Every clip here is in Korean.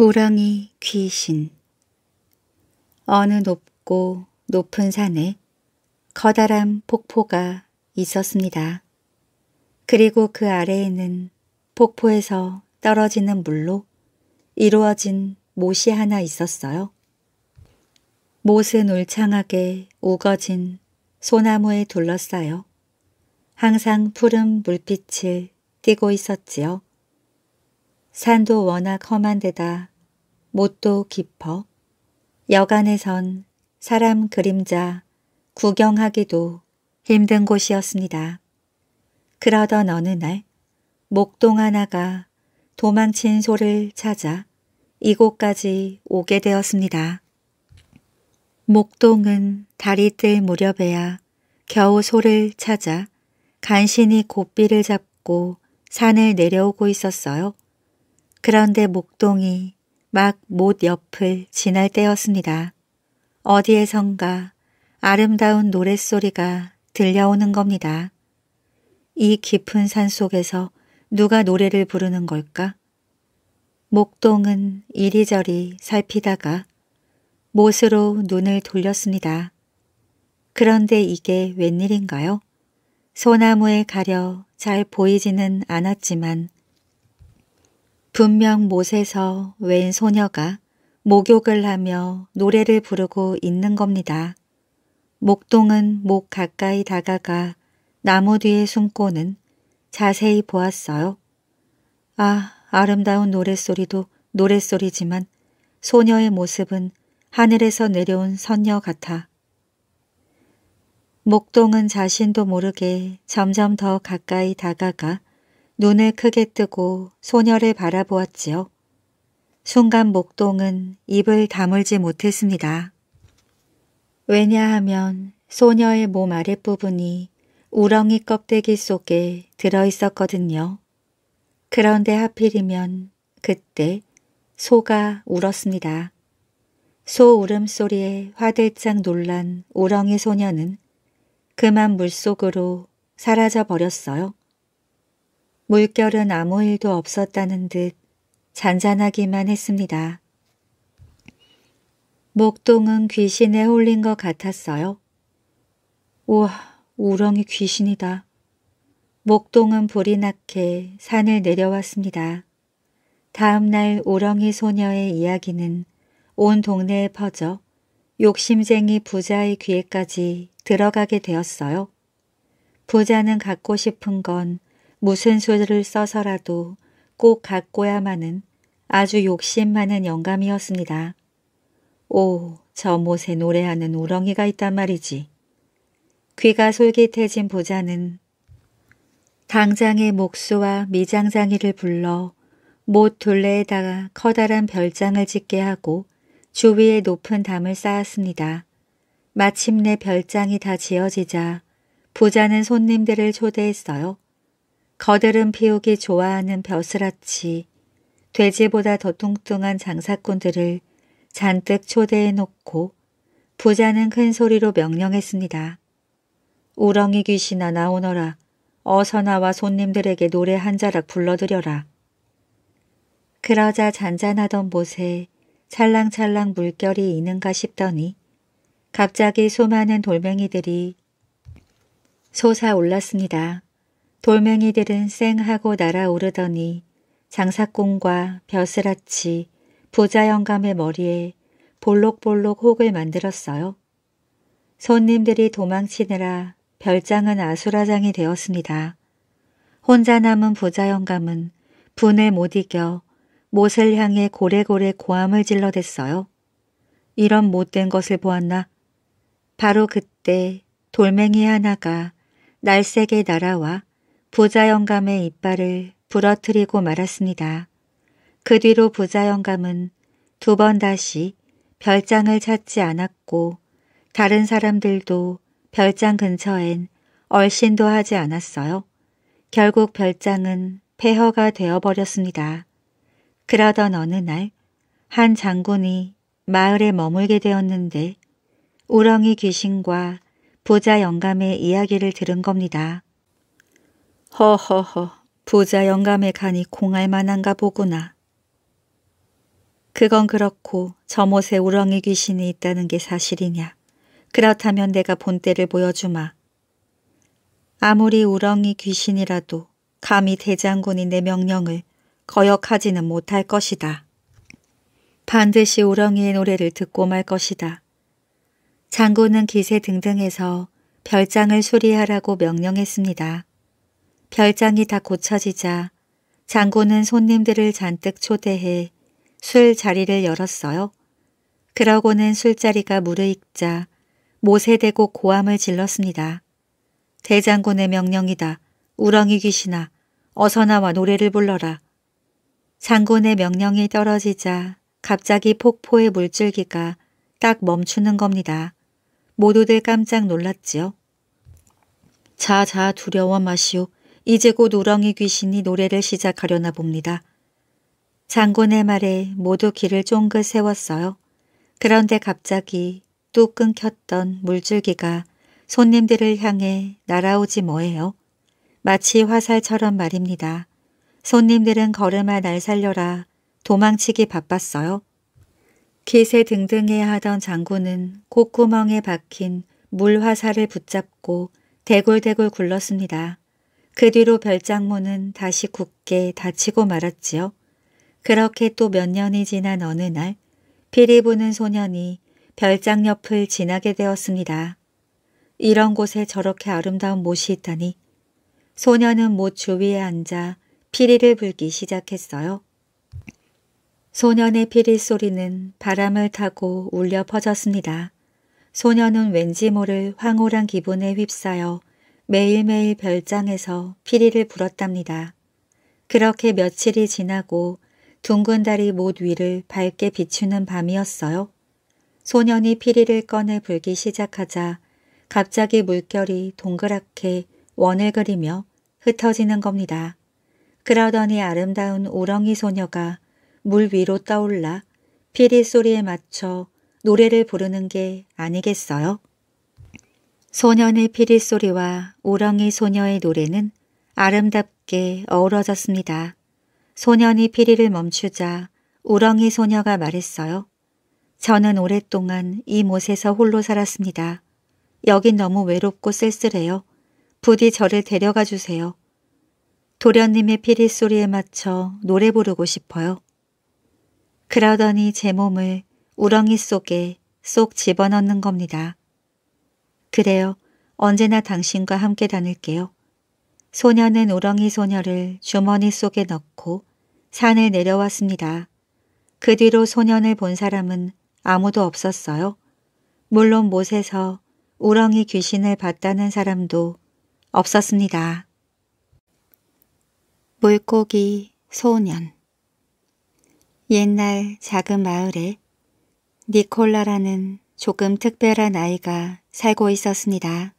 우렁이 귀신 어느 높고 높은 산에 커다란 폭포가 있었습니다. 그리고 그 아래에는 폭포에서 떨어지는 물로 이루어진 못이 하나 있었어요. 못은 울창하게 우거진 소나무에 둘러싸여 항상 푸른 물빛을 띠고 있었지요. 산도 워낙 험한데다 못도 깊어 여간에선 사람 그림자 구경하기도 힘든 곳이었습니다. 그러던 어느 날 목동 하나가 도망친 소를 찾아 이곳까지 오게 되었습니다. 목동은 달이 뜰 무렵에야 겨우 소를 찾아 간신히 고삐를 잡고 산을 내려오고 있었어요. 그런데 목동이 막 못 옆을 지날 때였습니다. 어디에선가 아름다운 노랫소리가 들려오는 겁니다. 이 깊은 산 속에서 누가 노래를 부르는 걸까? 목동은 이리저리 살피다가 못으로 눈을 돌렸습니다. 그런데 이게 웬일인가요? 소나무에 가려 잘 보이지는 않았지만 분명 못에서 웬 소녀가 목욕을 하며 노래를 부르고 있는 겁니다. 목동은 목 가까이 다가가 나무 뒤에 숨고는 자세히 보았어요. 아, 아름다운 노랫소리도 노랫소리지만 소녀의 모습은 하늘에서 내려온 선녀 같아. 목동은 자신도 모르게 점점 더 가까이 다가가 눈을 크게 뜨고 소녀를 바라보았지요. 순간 목동은 입을 다물지 못했습니다. 왜냐하면 소녀의 몸 아랫부분이 우렁이 껍데기 속에 들어있었거든요. 그런데 하필이면 그때 소가 울었습니다. 소 울음소리에 화들짝 놀란 우렁이 소녀는 그만 물속으로 사라져 버렸어요. 물결은 아무 일도 없었다는 듯 잔잔하기만 했습니다. 목동은 귀신에 홀린 것 같았어요. 우와, 우렁이 귀신이다. 목동은 불이 나게 산을 내려왔습니다. 다음날 우렁이 소녀의 이야기는 온 동네에 퍼져 욕심쟁이 부자의 귀에까지 들어가게 되었어요. 부자는 갖고 싶은 건 무슨 소리를 써서라도 꼭 갖고야만은 아주 욕심 많은 영감이었습니다. 오, 저 못에 노래하는 우렁이가 있단 말이지. 귀가 솔깃해진 보자는 당장의 목수와 미장장이를 불러 못 둘레에다가 커다란 별장을 짓게 하고 주위에 높은 담을 쌓았습니다. 마침내 별장이 다 지어지자 부자는 손님들을 초대했어요. 거들은 피우기 좋아하는 벼슬아치 돼지보다 더 뚱뚱한 장사꾼들을 잔뜩 초대해놓고 부자는 큰 소리로 명령했습니다. 우렁이 귀신아 나오너라. 어서 나와 손님들에게 노래 한 자락 불러드려라. 그러자 잔잔하던 못에 찰랑찰랑 물결이 이는가 싶더니 갑자기 수많은 돌멩이들이 솟아올랐습니다. 돌멩이들은 쌩하고 날아오르더니 장사꾼과 벼슬아치 부자 영감의 머리에 볼록볼록 혹을 만들었어요. 손님들이 도망치느라 별장은 아수라장이 되었습니다. 혼자 남은 부자 영감은 분을 못 이겨 못을 향해 고래고래 고함을 질러댔어요. 이런 못된 것을 보았나? 바로 그때 돌멩이 하나가 날색에 날아와 부자 영감의 이빨을 부러뜨리고 말았습니다. 그 뒤로 부자 영감은 두 번 다시 별장을 찾지 않았고 다른 사람들도 별장 근처엔 얼씬도 하지 않았어요. 결국 별장은 폐허가 되어버렸습니다. 그러던 어느 날 한 장군이 마을에 머물게 되었는데 우렁이 귀신과 부자 영감의 이야기를 들은 겁니다. 허허허, 부자 영감에 가니 공할 만한가 보구나. 그건 그렇고 저못에 우렁이 귀신이 있다는 게 사실이냐. 그렇다면 내가 본때를 보여주마. 아무리 우렁이 귀신이라도 감히 대장군이 내 명령을 거역하지는 못할 것이다. 반드시 우렁이의 노래를 듣고 말 것이다. 장군은 기세 등등해서 별장을 수리하라고 명령했습니다. 별장이 다 고쳐지자 장군은 손님들을 잔뜩 초대해 술 자리를 열었어요. 그러고는 술자리가 무르익자 모세대고 고함을 질렀습니다. 대장군의 명령이다. 우렁이 귀신아 어서 나와 노래를 불러라. 장군의 명령이 떨어지자 갑자기 폭포의 물줄기가 딱 멈추는 겁니다. 모두들 깜짝 놀랐지요. 자자 두려워 마시오. 이제 곧 우렁이 귀신이 노래를 시작하려나 봅니다. 장군의 말에 모두 귀를 쫑긋 세웠어요. 그런데 갑자기 뚝 끊겼던 물줄기가 손님들을 향해 날아오지 뭐예요. 마치 화살처럼 말입니다. 손님들은 걸음아 날 살려라 도망치기 바빴어요. 기세 등등해 하던 장군은 콧구멍에 박힌 물화살을 붙잡고 대굴대굴 굴렀습니다. 그 뒤로 별장문은 다시 굳게 닫히고 말았지요. 그렇게 또 몇 년이 지난 어느 날 피리 부는 소년이 별장 옆을 지나게 되었습니다. 이런 곳에 저렇게 아름다운 못이 있다니 소년은 못 주위에 앉아 피리를 불기 시작했어요. 소년의 피리 소리는 바람을 타고 울려 퍼졌습니다. 소년은 왠지 모를 황홀한 기분에 휩싸여 매일매일 별장에서 피리를 불었답니다. 그렇게 며칠이 지나고 둥근 달이 못 위를 밝게 비추는 밤이었어요. 소년이 피리를 꺼내 불기 시작하자 갑자기 물결이 동그랗게 원을 그리며 흩어지는 겁니다. 그러더니 아름다운 우렁이 소녀가 물 위로 떠올라 피리 소리에 맞춰 노래를 부르는 게 아니겠어요? 소년의 피리소리와 우렁이 소녀의 노래는 아름답게 어우러졌습니다. 소년이 피리를 멈추자 우렁이 소녀가 말했어요. 저는 오랫동안 이 못에서 홀로 살았습니다. 여긴 너무 외롭고 쓸쓸해요. 부디 저를 데려가 주세요. 도련님의 피리소리에 맞춰 노래 부르고 싶어요. 그러더니 제 몸을 우렁이 속에 쏙 집어넣는 겁니다. 그래요. 언제나 당신과 함께 다닐게요. 소녀는 우렁이 소녀를 주머니 속에 넣고 산을 내려왔습니다. 그 뒤로 소년을 본 사람은 아무도 없었어요. 물론 못에서 우렁이 귀신을 봤다는 사람도 없었습니다. 물고기 소년 옛날 작은 마을에 니콜라라는 조금 특별한 아이가 살고 있었습니다.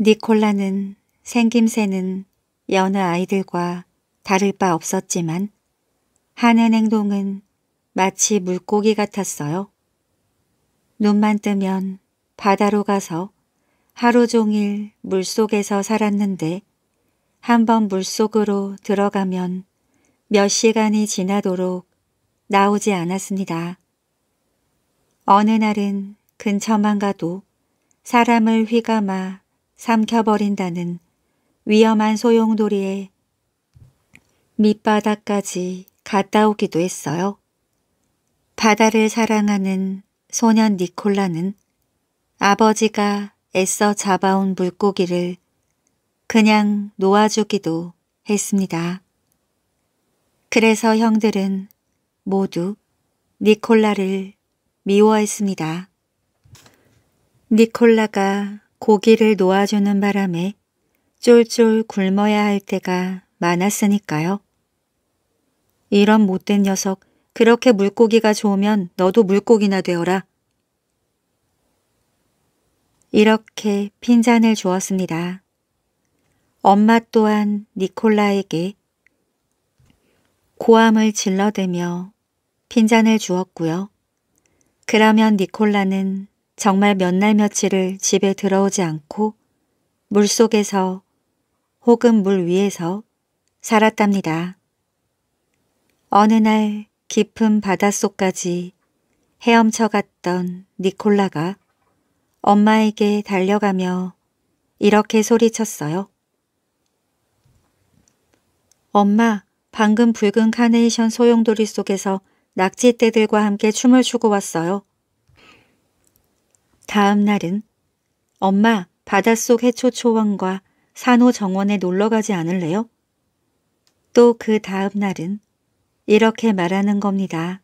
니콜라는 생김새는 여느 아이들과 다를 바 없었지만 하는 행동은 마치 물고기 같았어요. 눈만 뜨면 바다로 가서 하루 종일 물속에서 살았는데 한번 물속으로 들어가면 몇 시간이 지나도록 나오지 않았습니다. 어느 날은 근처만 가도 사람을 휘감아 삼켜버린다는 위험한 소용돌이에 밑바닥까지 갔다 오기도 했어요. 바다를 사랑하는 소년 니콜라는 아버지가 애써 잡아온 물고기를 그냥 놓아주기도 했습니다. 그래서 형들은 모두 니콜라를 미워했습니다. 니콜라가 고기를 놓아주는 바람에 쫄쫄 굶어야 할 때가 많았으니까요. 이런 못된 녀석, 그렇게 물고기가 좋으면 너도 물고기나 되어라. 이렇게 핀잔을 주었습니다. 엄마 또한 니콜라에게 고함을 질러대며 핀잔을 주었고요. 그러면 니콜라는 정말 몇 날 며칠을 집에 들어오지 않고 물속에서 혹은 물 위에서 살았답니다. 어느 날 깊은 바닷속까지 헤엄쳐 갔던 니콜라가 엄마에게 달려가며 이렇게 소리쳤어요. 엄마, 방금 붉은 카네이션 소용돌이 속에서 낙지떼들과 함께 춤을 추고 왔어요. 다음 날은 엄마 바닷속 해초초원과 산호정원에 놀러가지 않을래요? 또 그 다음 날은 이렇게 말하는 겁니다.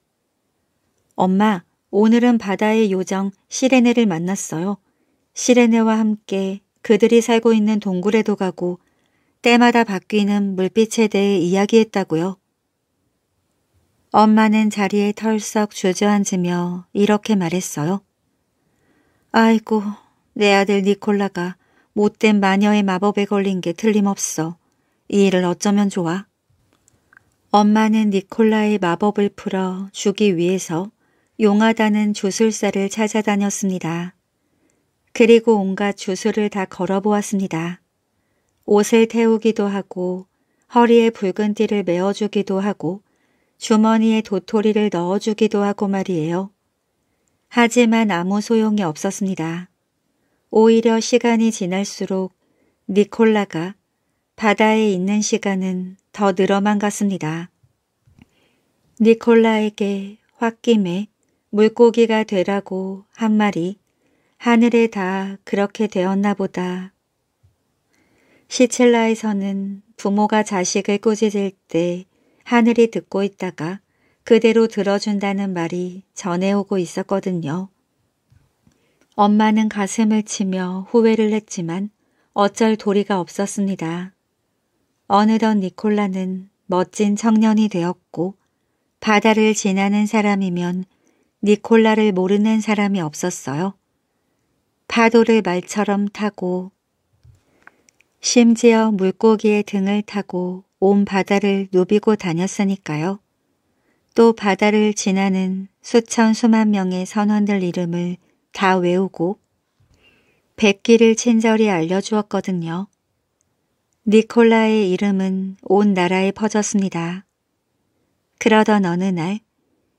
엄마 오늘은 바다의 요정 시레네를 만났어요. 시레네와 함께 그들이 살고 있는 동굴에도 가고 때마다 바뀌는 물빛에 대해 이야기했다고요. 엄마는 자리에 털썩 주저앉으며 이렇게 말했어요. 아이고, 내 아들 니콜라가 못된 마녀의 마법에 걸린 게 틀림없어. 이 일을 어쩌면 좋아? 엄마는 니콜라의 마법을 풀어 주기 위해서 용하다는 주술사를 찾아다녔습니다. 그리고 온갖 주술을 다 걸어보았습니다. 옷을 태우기도 하고 허리에 붉은 띠를 메어주기도 하고 주머니에 도토리를 넣어주기도 하고 말이에요. 하지만 아무 소용이 없었습니다. 오히려 시간이 지날수록 니콜라가 바다에 있는 시간은 더 늘어만 갔습니다. 니콜라에게 홧김에 물고기가 되라고 한 말이 하늘에 다 그렇게 되었나 보다. 시칠라에서는 부모가 자식을 꾸짖을 때 하늘이 듣고 있다가 그대로 들어준다는 말이 전해오고 있었거든요. 엄마는 가슴을 치며 후회를 했지만 어쩔 도리가 없었습니다. 어느덧 니콜라는 멋진 청년이 되었고 바다를 지나는 사람이면 니콜라를 모르는 사람이 없었어요. 파도를 말처럼 타고 심지어 물고기의 등을 타고 온 바다를 누비고 다녔으니까요. 또 바다를 지나는 수천 수만 명의 선원들 이름을 다 외우고 백기를 친절히 알려주었거든요. 니콜라의 이름은 온 나라에 퍼졌습니다. 그러던 어느 날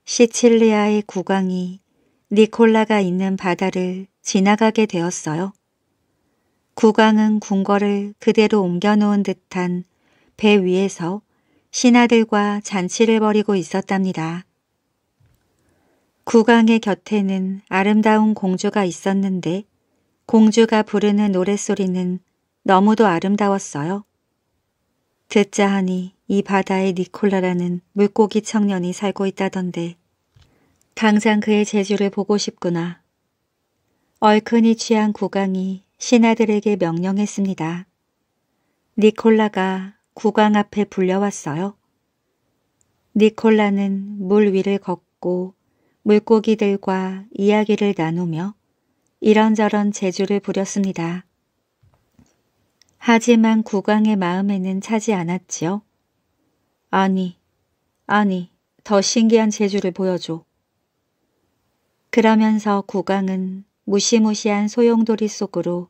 시칠리아의 국왕이 니콜라가 있는 바다를 지나가게 되었어요. 국왕은 궁궐을 그대로 옮겨놓은 듯한 배 위에서 신하들과 잔치를 벌이고 있었답니다. 국왕의 곁에는 아름다운 공주가 있었는데 공주가 부르는 노랫소리는 너무도 아름다웠어요. 듣자 하니 이 바다에 니콜라라는 물고기 청년이 살고 있다던데 당장 그의 재주를 보고 싶구나. 얼큰이 취한 국왕이 신하들에게 명령했습니다. 니콜라가 국왕 앞에 불려왔어요. 니콜라는 물 위를 걷고 물고기들과 이야기를 나누며 이런저런 재주를 부렸습니다. 하지만 국왕의 마음에는 차지 않았지요. 아니, 아니, 더 신기한 재주를 보여줘. 그러면서 국왕은 무시무시한 소용돌이 속으로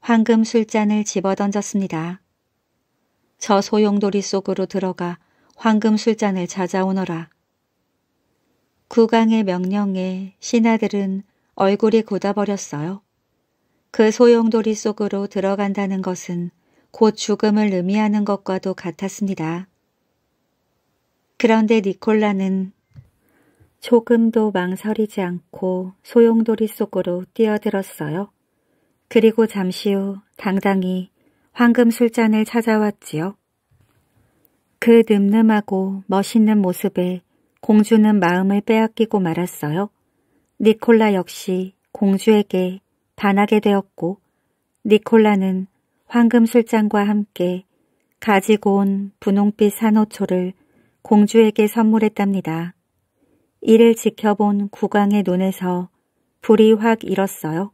황금 술잔을 집어던졌습니다. 저 소용돌이 속으로 들어가 황금 술잔을 찾아오너라. 구강의 명령에 신하들은 얼굴이 굳어버렸어요. 그 소용돌이 속으로 들어간다는 것은 곧 죽음을 의미하는 것과도 같았습니다. 그런데 니콜라는 조금도 망설이지 않고 소용돌이 속으로 뛰어들었어요. 그리고 잠시 후 당당히 황금 술잔을 찾아왔지요. 그 늠름하고 멋있는 모습에 공주는 마음을 빼앗기고 말았어요. 니콜라 역시 공주에게 반하게 되었고 니콜라는 황금 술잔과 함께 가지고 온 분홍빛 산호초를 공주에게 선물했답니다. 이를 지켜본 국왕의 눈에서 불이 확 일었어요.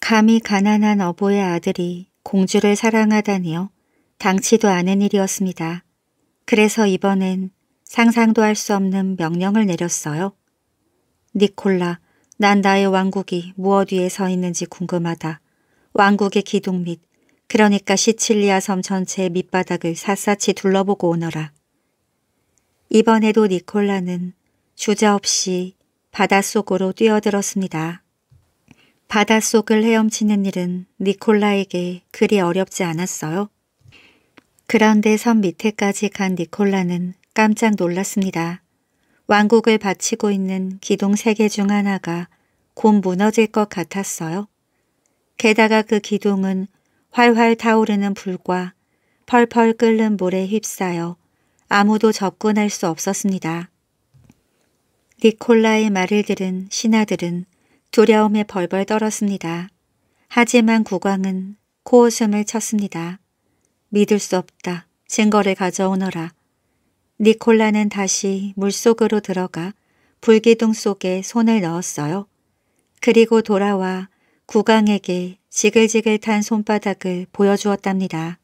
감히 가난한 어부의 아들이 공주를 사랑하다니요. 당치도 않은 일이었습니다. 그래서 이번엔 상상도 할 수 없는 명령을 내렸어요. 니콜라, 난 나의 왕국이 무엇 위에 서 있는지 궁금하다. 왕국의 기둥 및, 그러니까 시칠리아 섬 전체의 밑바닥을 샅샅이 둘러보고 오너라. 이번에도 니콜라는 주저없이 바닷속으로 뛰어들었습니다. 바닷속을 헤엄치는 일은 니콜라에게 그리 어렵지 않았어요. 그런데 섬 밑에까지 간 니콜라는 깜짝 놀랐습니다. 왕국을 바치고 있는 기둥 세 개 중 하나가 곧 무너질 것 같았어요. 게다가 그 기둥은 활활 타오르는 불과 펄펄 끓는 물에 휩싸여 아무도 접근할 수 없었습니다. 니콜라의 말을 들은 신하들은 두려움에 벌벌 떨었습니다. 하지만 국왕은 코웃음을 쳤습니다. 믿을 수 없다. 증거를 가져오너라. 니콜라는 다시 물속으로 들어가 불기둥 속에 손을 넣었어요. 그리고 돌아와 국왕에게 지글지글 탄 손바닥을 보여주었답니다.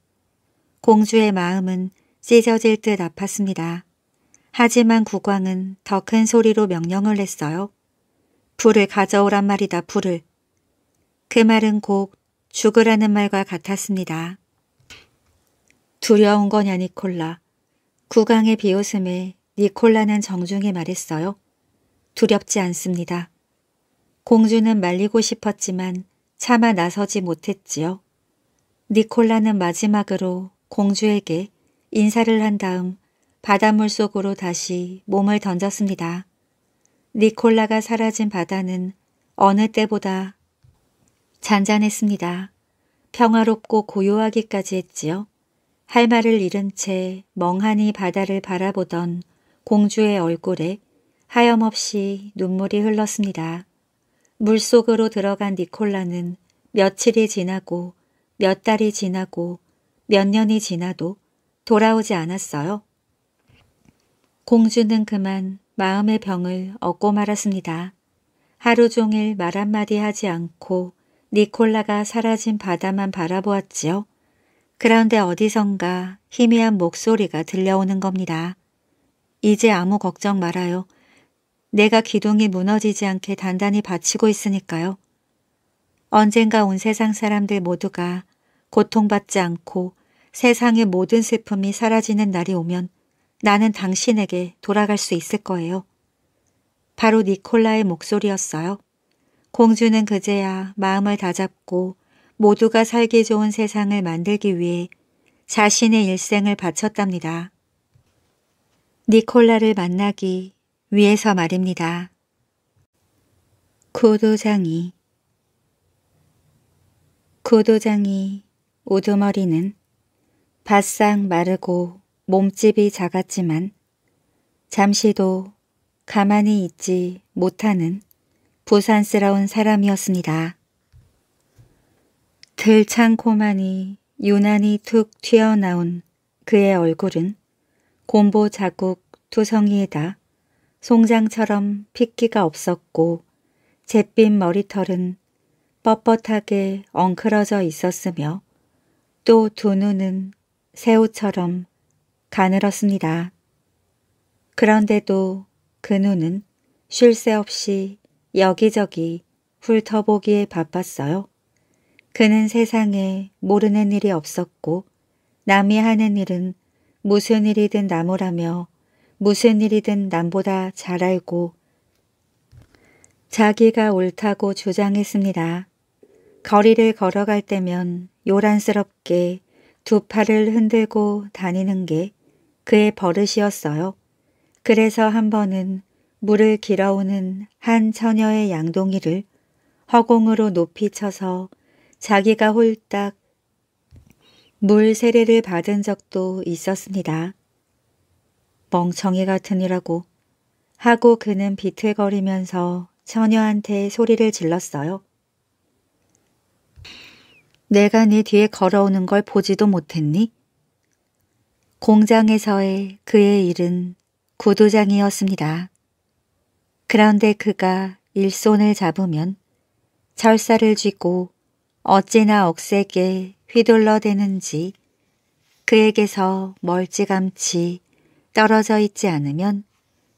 공주의 마음은 찢어질 듯 아팠습니다. 하지만 국왕은 더 큰 소리로 명령을 했어요. 불을 가져오란 말이다 불을. 그 말은 곧 죽으라는 말과 같았습니다. 두려운 거냐 니콜라. 구강의 비웃음에 니콜라는 정중히 말했어요. 두렵지 않습니다. 공주는 말리고 싶었지만 차마 나서지 못했지요. 니콜라는 마지막으로 공주에게 인사를 한 다음 바닷물 속으로 다시 몸을 던졌습니다. 니콜라가 사라진 바다는 어느 때보다 잔잔했습니다. 평화롭고 고요하기까지 했지요. 할 말을 잃은 채 멍하니 바다를 바라보던 공주의 얼굴에 하염없이 눈물이 흘렀습니다. 물속으로 들어간 니콜라는 며칠이 지나고 몇 달이 지나고 몇 년이 지나도 돌아오지 않았어요. 공주는 그만 마음의 병을 얻고 말았습니다. 하루 종일 말 한마디 하지 않고 니콜라가 사라진 바다만 바라보았지요. 그런데 어디선가 희미한 목소리가 들려오는 겁니다. 이제 아무 걱정 말아요. 내가 기둥이 무너지지 않게 단단히 받치고 있으니까요. 언젠가 온 세상 사람들 모두가 고통받지 않고 세상의 모든 슬픔이 사라지는 날이 오면 나는 당신에게 돌아갈 수 있을 거예요. 바로 니콜라의 목소리였어요. 공주는 그제야 마음을 다잡고 모두가 살기 좋은 세상을 만들기 위해 자신의 일생을 바쳤답니다. 니콜라를 만나기 위해서 말입니다. 구도장이 구도장이 우두머리는 바싹 마르고 몸집이 작았지만 잠시도 가만히 있지 못하는 부산스러운 사람이었습니다. 들창코만이 유난히 툭 튀어나온 그의 얼굴은 곰보 자국 투성이에다 송장처럼 핏기가 없었고 잿빛 머리털은 뻣뻣하게 엉클어져 있었으며 또 두 눈은 새우처럼 가늘었습니다. 그런데도 그 눈은 쉴 새 없이 여기저기 훑어보기에 바빴어요. 그는 세상에 모르는 일이 없었고 남이 하는 일은 무슨 일이든 나무라며 무슨 일이든 남보다 잘 알고 자기가 옳다고 주장했습니다. 거리를 걸어갈 때면 요란스럽게 두 팔을 흔들고 다니는 게 그의 버릇이었어요. 그래서 한 번은 물을 길어오는 한 처녀의 양동이를 허공으로 높이 쳐서 자기가 홀딱 물 세례를 받은 적도 있었습니다. 멍청이 같으니라고 하고 그는 비틀거리면서 처녀한테 소리를 질렀어요. 내가 네 뒤에 걸어오는 걸 보지도 못했니? 공장에서의 그의 일은 구두장이었습니다. 그런데 그가 일손을 잡으면 철사를 쥐고 어찌나 억세게 휘둘러대는지 그에게서 멀찌감치 떨어져 있지 않으면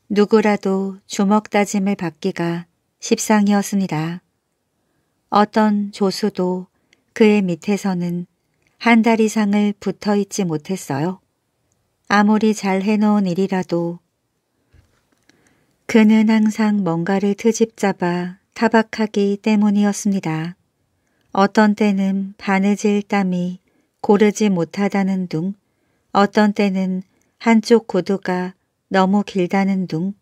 누구라도 주먹다짐을 받기가 십상이었습니다. 어떤 조수도 그의 밑에서는 한 달 이상을 붙어 있지 못했어요. 아무리 잘 해놓은 일이라도 그는 항상 뭔가를 트집잡아 타박하기 때문이었습니다. 어떤 때는 바느질 땀이 고르지 못하다는 둥, 어떤 때는 한쪽 구두가 너무 길다는 둥,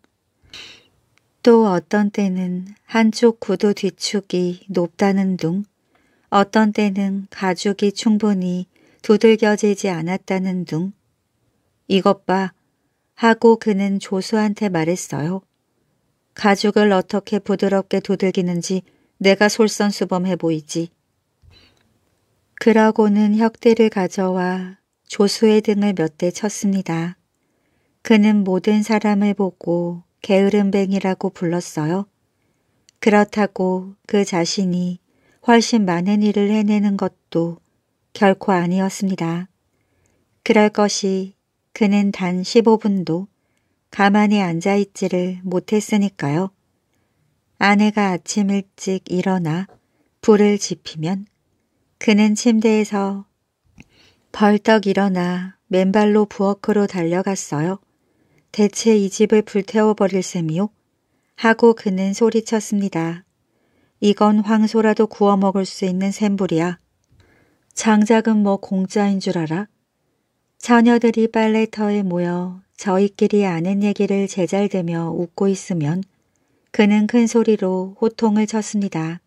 또 어떤 때는 한쪽 구두 뒤축이 높다는 둥, 어떤 때는 가죽이 충분히 두들겨지지 않았다는 둥, 이것 봐 하고 그는 조수한테 말했어요. 가죽을 어떻게 부드럽게 두들기는지 내가 솔선수범해 보이지. 그러고는 혁대를 가져와 조수의 등을 몇 대 쳤습니다. 그는 모든 사람을 보고 게으름뱅이라고 불렀어요. 그렇다고 그 자신이 훨씬 많은 일을 해내는 것도 결코 아니었습니다. 그럴 것이 그는 단 15분도 가만히 앉아있지를 못했으니까요. 아내가 아침 일찍 일어나 불을 지피면 그는 침대에서 벌떡 일어나 맨발로 부엌으로 달려갔어요. 대체 이 집을 불태워버릴 셈이요? 하고 그는 소리쳤습니다. 이건 황소라도 구워 먹을 수 있는 샘불이야 장작은 뭐 공짜인 줄 알아? 처녀들이 빨래터에 모여 저희끼리 아는 얘기를 제잘대며 웃고 있으면 그는 큰 소리로 호통을 쳤습니다.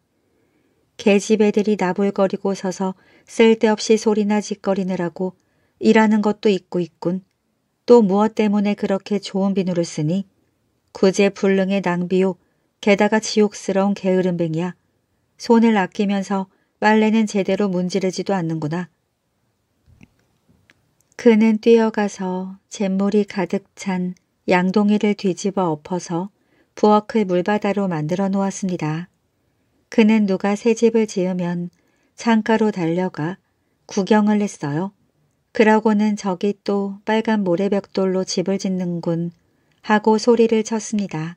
개집 애들이 나불거리고 서서 쓸데없이 소리나 짓거리느라고 일하는 것도 있고 있군. 또 무엇 때문에 그렇게 좋은 비누를 쓰니? 구제 불능의 낭비요. 게다가 지옥스러운 게으름뱅이야. 손을 아끼면서 빨래는 제대로 문지르지도 않는구나. 그는 뛰어가서 잿물이 가득 찬 양동이를 뒤집어 엎어서 부엌을 물바다로 만들어 놓았습니다. 그는 누가 새 집을 지으면 창가로 달려가 구경을 했어요. 그러고는 저기 또 빨간 모래벽돌로 집을 짓는군 하고 소리를 쳤습니다.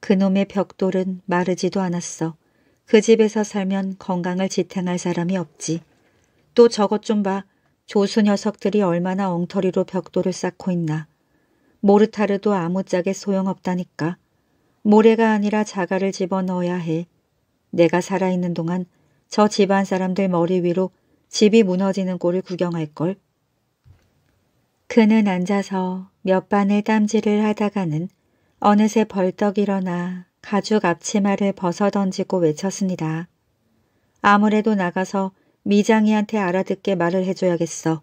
그놈의 벽돌은 마르지도 않았어. 그 집에서 살면 건강을 지탱할 사람이 없지. 또 저것 좀 봐. 조수 녀석들이 얼마나 엉터리로 벽돌을 쌓고 있나. 모르타르도 아무짝에 소용없다니까. 모래가 아니라 자갈을 집어넣어야 해. 내가 살아있는 동안 저 집안 사람들 머리 위로 집이 무너지는 꼴을 구경할걸. 그는 앉아서 몇 반의 땀질을 하다가는 어느새 벌떡 일어나 가죽 앞치마를 벗어던지고 외쳤습니다. 아무래도 나가서 미장이한테 알아듣게 말을 해줘야겠어.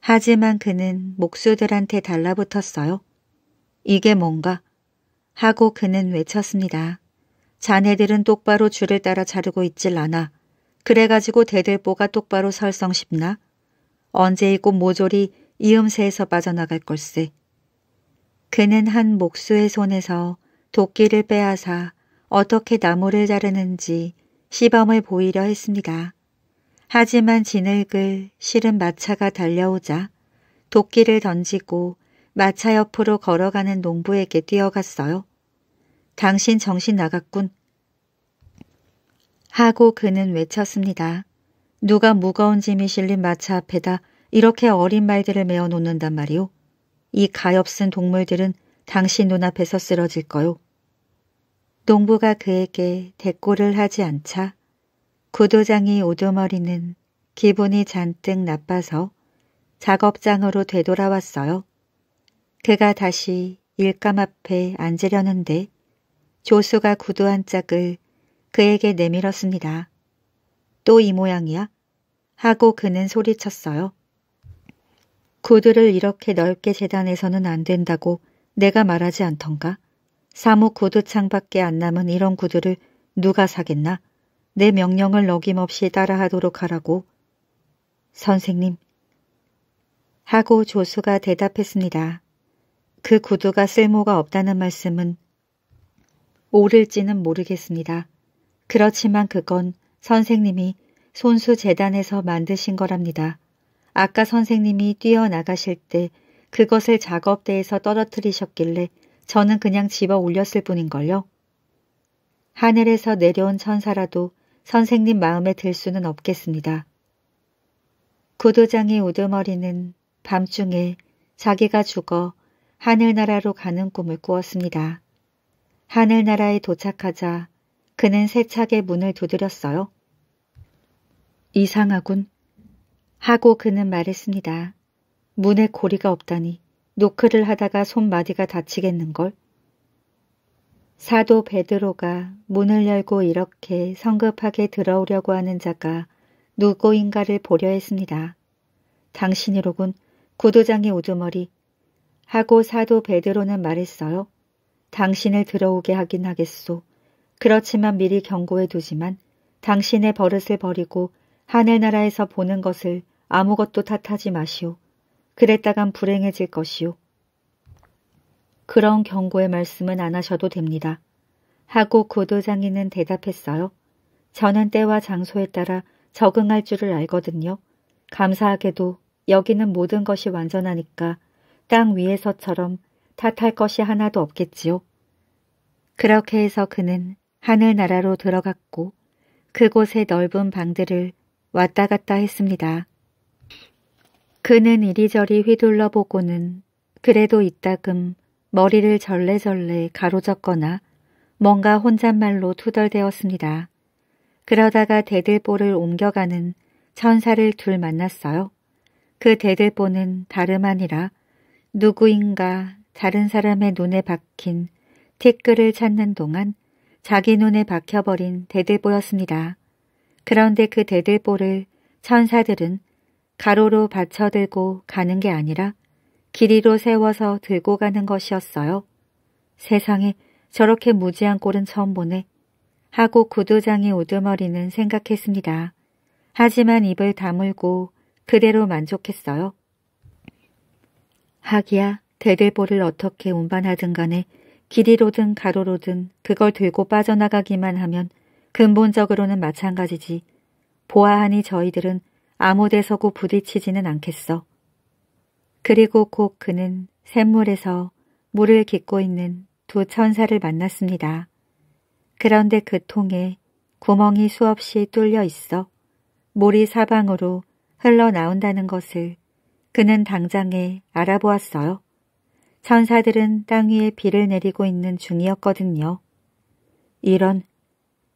하지만 그는 목수들한테 달라붙었어요. 이게 뭔가? 하고 그는 외쳤습니다. 자네들은 똑바로 줄을 따라 자르고 있질 않아. 그래가지고 대들보가 똑바로 설성싶나 언제 이곳 모조리 이음새에서 빠져나갈 걸세. 그는 한 목수의 손에서 도끼를 빼앗아 어떻게 나무를 자르는지 시범을 보이려 했습니다. 하지만 진흙을 실은 마차가 달려오자 도끼를 던지고 마차 옆으로 걸어가는 농부에게 뛰어갔어요. 당신 정신 나갔군. 하고 그는 외쳤습니다. 누가 무거운 짐이 실린 마차 앞에다 이렇게 어린 말들을 메어놓는단 말이오. 이 가엾은 동물들은 당신 눈앞에서 쓰러질 거요. 농부가 그에게 대꾸를 하지 않자 구도장이 오두머리는 기분이 잔뜩 나빠서 작업장으로 되돌아왔어요. 그가 다시 일감 앞에 앉으려는데 조수가 구두 한 짝을 그에게 내밀었습니다. 또 이 모양이야? 하고 그는 소리쳤어요. 구두를 이렇게 넓게 재단해서는 안 된다고 내가 말하지 않던가? 사무 구두 창밖에 안 남은 이런 구두를 누가 사겠나? 내 명령을 어김없이 따라하도록 하라고. 선생님. 하고 조수가 대답했습니다. 그 구두가 쓸모가 없다는 말씀은 옳을지는 모르겠습니다. 그렇지만 그건 선생님이 손수 재단에서 만드신 거랍니다. 아까 선생님이 뛰어나가실 때 그것을 작업대에서 떨어뜨리셨길래 저는 그냥 집어 올렸을 뿐인걸요. 하늘에서 내려온 천사라도 선생님 마음에 들 수는 없겠습니다. 구도장의 우두머리는 밤중에 자기가 죽어 하늘나라로 가는 꿈을 꾸었습니다. 하늘나라에 도착하자 그는 세차게 문을 두드렸어요. 이상하군. 하고 그는 말했습니다. 문에 고리가 없다니 노크를 하다가 손마디가 다치겠는걸. 사도 베드로가 문을 열고 이렇게 성급하게 들어오려고 하는 자가 누구인가를 보려 했습니다. 당신이로군 구도장의 우두머리 하고 사도 베드로는 말했어요. 당신을 들어오게 하긴 하겠소. 그렇지만 미리 경고해 두지만 당신의 버릇을 버리고 하늘나라에서 보는 것을 아무것도 탓하지 마시오. 그랬다간 불행해질 것이오. 그런 경고의 말씀은 안 하셔도 됩니다. 하고 고도 장인은 대답했어요. 저는 때와 장소에 따라 적응할 줄을 알거든요. 감사하게도 여기는 모든 것이 완전하니까 땅 위에서처럼 탓할 것이 하나도 없겠지요. 그렇게 해서 그는 하늘나라로 들어갔고 그곳의 넓은 방들을 왔다 갔다 했습니다. 그는 이리저리 휘둘러보고는 그래도 이따금 머리를 절레절레 가로젓거나 뭔가 혼잣말로 투덜대었습니다. 그러다가 대들보를 옮겨가는 천사를 둘 만났어요. 그 대들보는 다름 아니라 누구인가 다른 사람의 눈에 박힌 티끌을 찾는 동안 자기 눈에 박혀버린 대들보였습니다. 그런데 그 대들보를 천사들은 가로로 받쳐들고 가는 게 아니라 길이로 세워서 들고 가는 것이었어요. 세상에 저렇게 무지한 꼴은 처음 보네. 하고 구두장이 우두머리는 생각했습니다. 하지만 입을 다물고 그대로 만족했어요. 하기야 대들보를 어떻게 운반하든 간에 길이로든 가로로든 그걸 들고 빠져나가기만 하면 근본적으로는 마찬가지지. 보아하니 저희들은 아무 데서고 부딪히지는 않겠어. 그리고 곧 그는 샘물에서 물을 깃고 있는 두 천사를 만났습니다. 그런데 그 통에 구멍이 수없이 뚫려 있어 물이 사방으로 흘러나온다는 것을 그는 당장에 알아보았어요. 천사들은 땅 위에 비를 내리고 있는 중이었거든요. 이런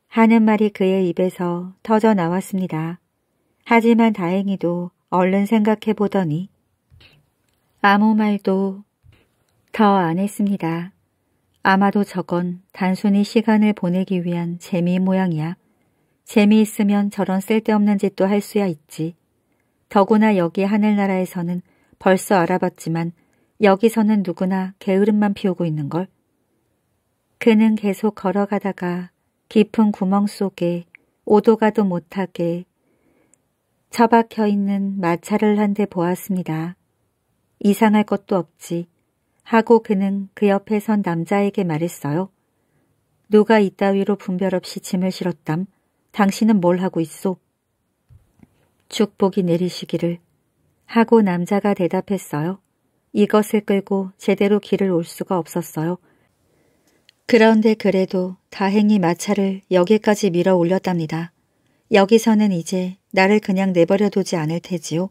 하는 말이 그의 입에서 터져 나왔습니다. 하지만 다행히도 얼른 생각해 보더니 아무 말도 더 안 했습니다. 아마도 저건 단순히 시간을 보내기 위한 재미 모양이야. 재미있으면 저런 쓸데없는 짓도 할 수야 있지. 더구나 여기 하늘나라에서는 벌써 알아봤지만 여기서는 누구나 게으름만 피우고 있는걸. 그는 계속 걸어가다가 깊은 구멍 속에 오도가도 못하게 처박혀 있는 마차를한 대 보았습니다. 이상할 것도 없지. 하고 그는 그 옆에 선 남자에게 말했어요. 누가 이따위로 분별 없이 짐을 실었담. 당신은 뭘 하고 있소? 축복이 내리시기를. 하고 남자가 대답했어요. 이것을 끌고 제대로 길을 올 수가 없었어요. 그런데 그래도 다행히 마차를 여기까지 밀어 올렸답니다. 여기서는 이제 나를 그냥 내버려 두지 않을 테지요.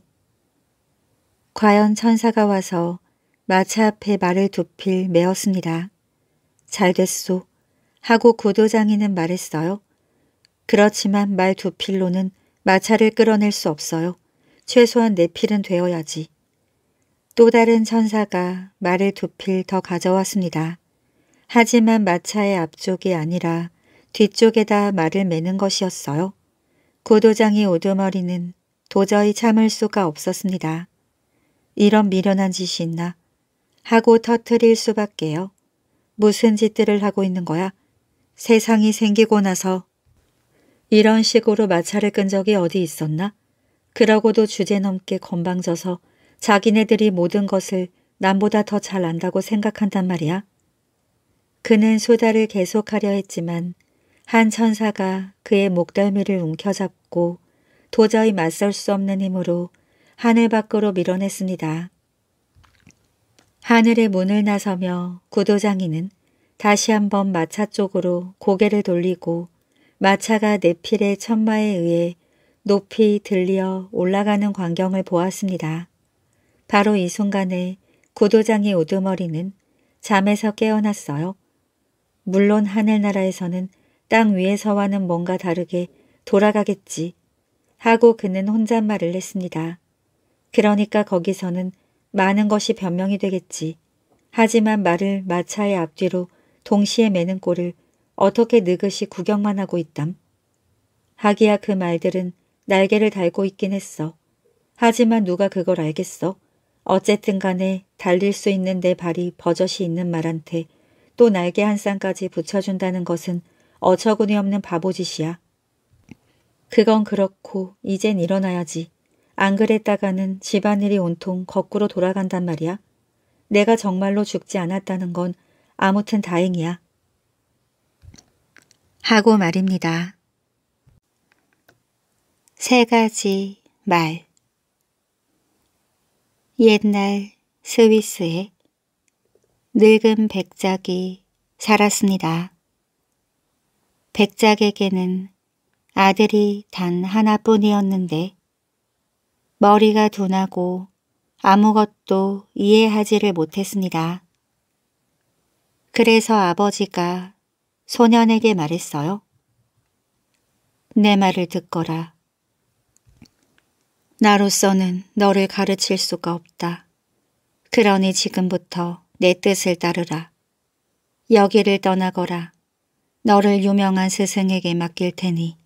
과연 천사가 와서 마차 앞에 말을 두 필 메었습니다. 잘 됐소. 하고 구도장이는 말했어요. 그렇지만 말 두 필로는 마차를 끌어낼 수 없어요. 최소한 네 필은 되어야지. 또 다른 천사가 말을 두 필 더 가져왔습니다. 하지만 마차의 앞쪽이 아니라 뒤쪽에다 말을 매는 것이었어요. 구도장이 오두머리는 도저히 참을 수가 없었습니다. 이런 미련한 짓이 있나 하고 터트릴 수밖에요. 무슨 짓들을 하고 있는 거야? 세상이 생기고 나서 이런 식으로 마찰을 끈 적이 어디 있었나? 그러고도 주제넘게 건방져서 자기네들이 모든 것을 남보다 더 잘 안다고 생각한단 말이야. 그는 소다를 계속하려 했지만 한 천사가 그의 목덜미를 움켜잡고 도저히 맞설 수 없는 힘으로 하늘 밖으로 밀어냈습니다. 하늘의 문을 나서며 구도장이는 다시 한번 마차 쪽으로 고개를 돌리고 마차가 내필의 천마에 의해 높이 들려 올라가는 광경을 보았습니다. 바로 이 순간에 구도장의 우두머리는 잠에서 깨어났어요. 물론 하늘나라에서는 땅 위에서와는 뭔가 다르게 돌아가겠지 하고 그는 혼잣말을 했습니다. 그러니까 거기서는 많은 것이 변명이 되겠지. 하지만 말을 마차의 앞뒤로 동시에 매는 꼴을 어떻게 느긋이 구경만 하고 있담. 하기야 그 말들은 날개를 달고 있긴 했어. 하지만 누가 그걸 알겠어? 어쨌든 간에 달릴 수 있는 내 발이 버젓이 있는 말한테 또 날개 한 쌍까지 붙여준다는 것은 어처구니없는 바보짓이야. 그건 그렇고 이젠 일어나야지. 안 그랬다가는 집안일이 온통 거꾸로 돌아간단 말이야. 내가 정말로 죽지 않았다는 건 아무튼 다행이야. 하고 말입니다. 세 가지 말 옛날 스위스에 늙은 백작이 살았습니다. 백작에게는 아들이 단 하나뿐이었는데 머리가 둔하고 아무것도 이해하지를 못했습니다. 그래서 아버지가 소년에게 말했어요. 내 말을 듣거라. 나로서는 너를 가르칠 수가 없다. 그러니 지금부터 내 뜻을 따르라. 여기를 떠나거라. 너를 유명한 스승에게 맡길 테니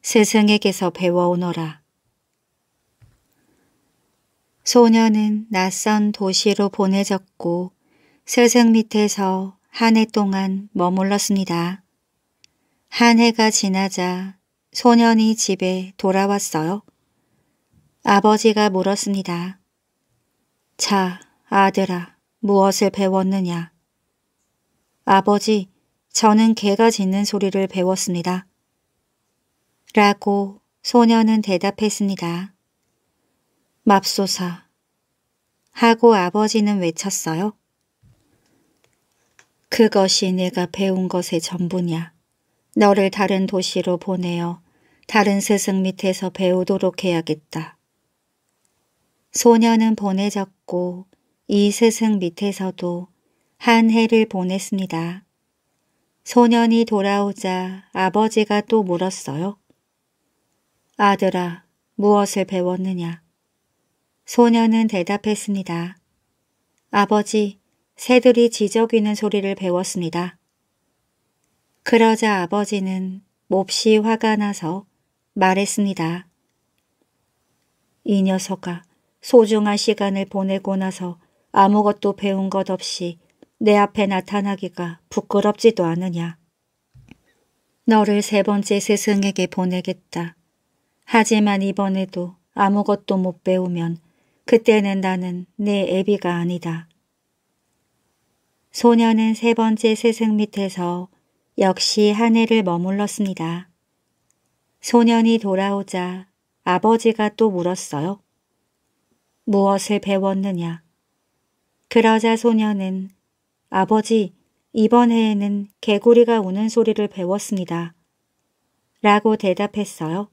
스승에게서 배워오너라. 소녀는 낯선 도시로 보내졌고 스승 밑에서 한 해 동안 머물렀습니다. 한 해가 지나자 소년이 집에 돌아왔어요. 아버지가 물었습니다. 자, 아들아, 무엇을 배웠느냐? 아버지, 저는 개가 짖는 소리를 배웠습니다. 라고 소년은 대답했습니다. 맙소사 하고 아버지는 외쳤어요. 그것이 내가 배운 것의 전부냐. 너를 다른 도시로 보내어 다른 스승 밑에서 배우도록 해야겠다. 소녀는 보내졌고 이 스승 밑에서도 한 해를 보냈습니다. 소년이 돌아오자 아버지가 또 물었어요. 아들아, 무엇을 배웠느냐? 소녀는 대답했습니다. 아버지, 새들이 지저귀는 소리를 배웠습니다. 그러자 아버지는 몹시 화가 나서 말했습니다. 이 녀석아, 소중한 시간을 보내고 나서 아무것도 배운 것 없이 내 앞에 나타나기가 부끄럽지도 않으냐. 너를 세 번째 스승에게 보내겠다. 하지만 이번에도 아무것도 못 배우면 그때는 나는 내 애비가 아니다. 소녀는 세 번째 스승 밑에서 역시 한 해를 머물렀습니다. 소년이 돌아오자 아버지가 또 물었어요. 무엇을 배웠느냐? 그러자 소년은 아버지 이번 해에는 개구리가 우는 소리를 배웠습니다. 라고 대답했어요.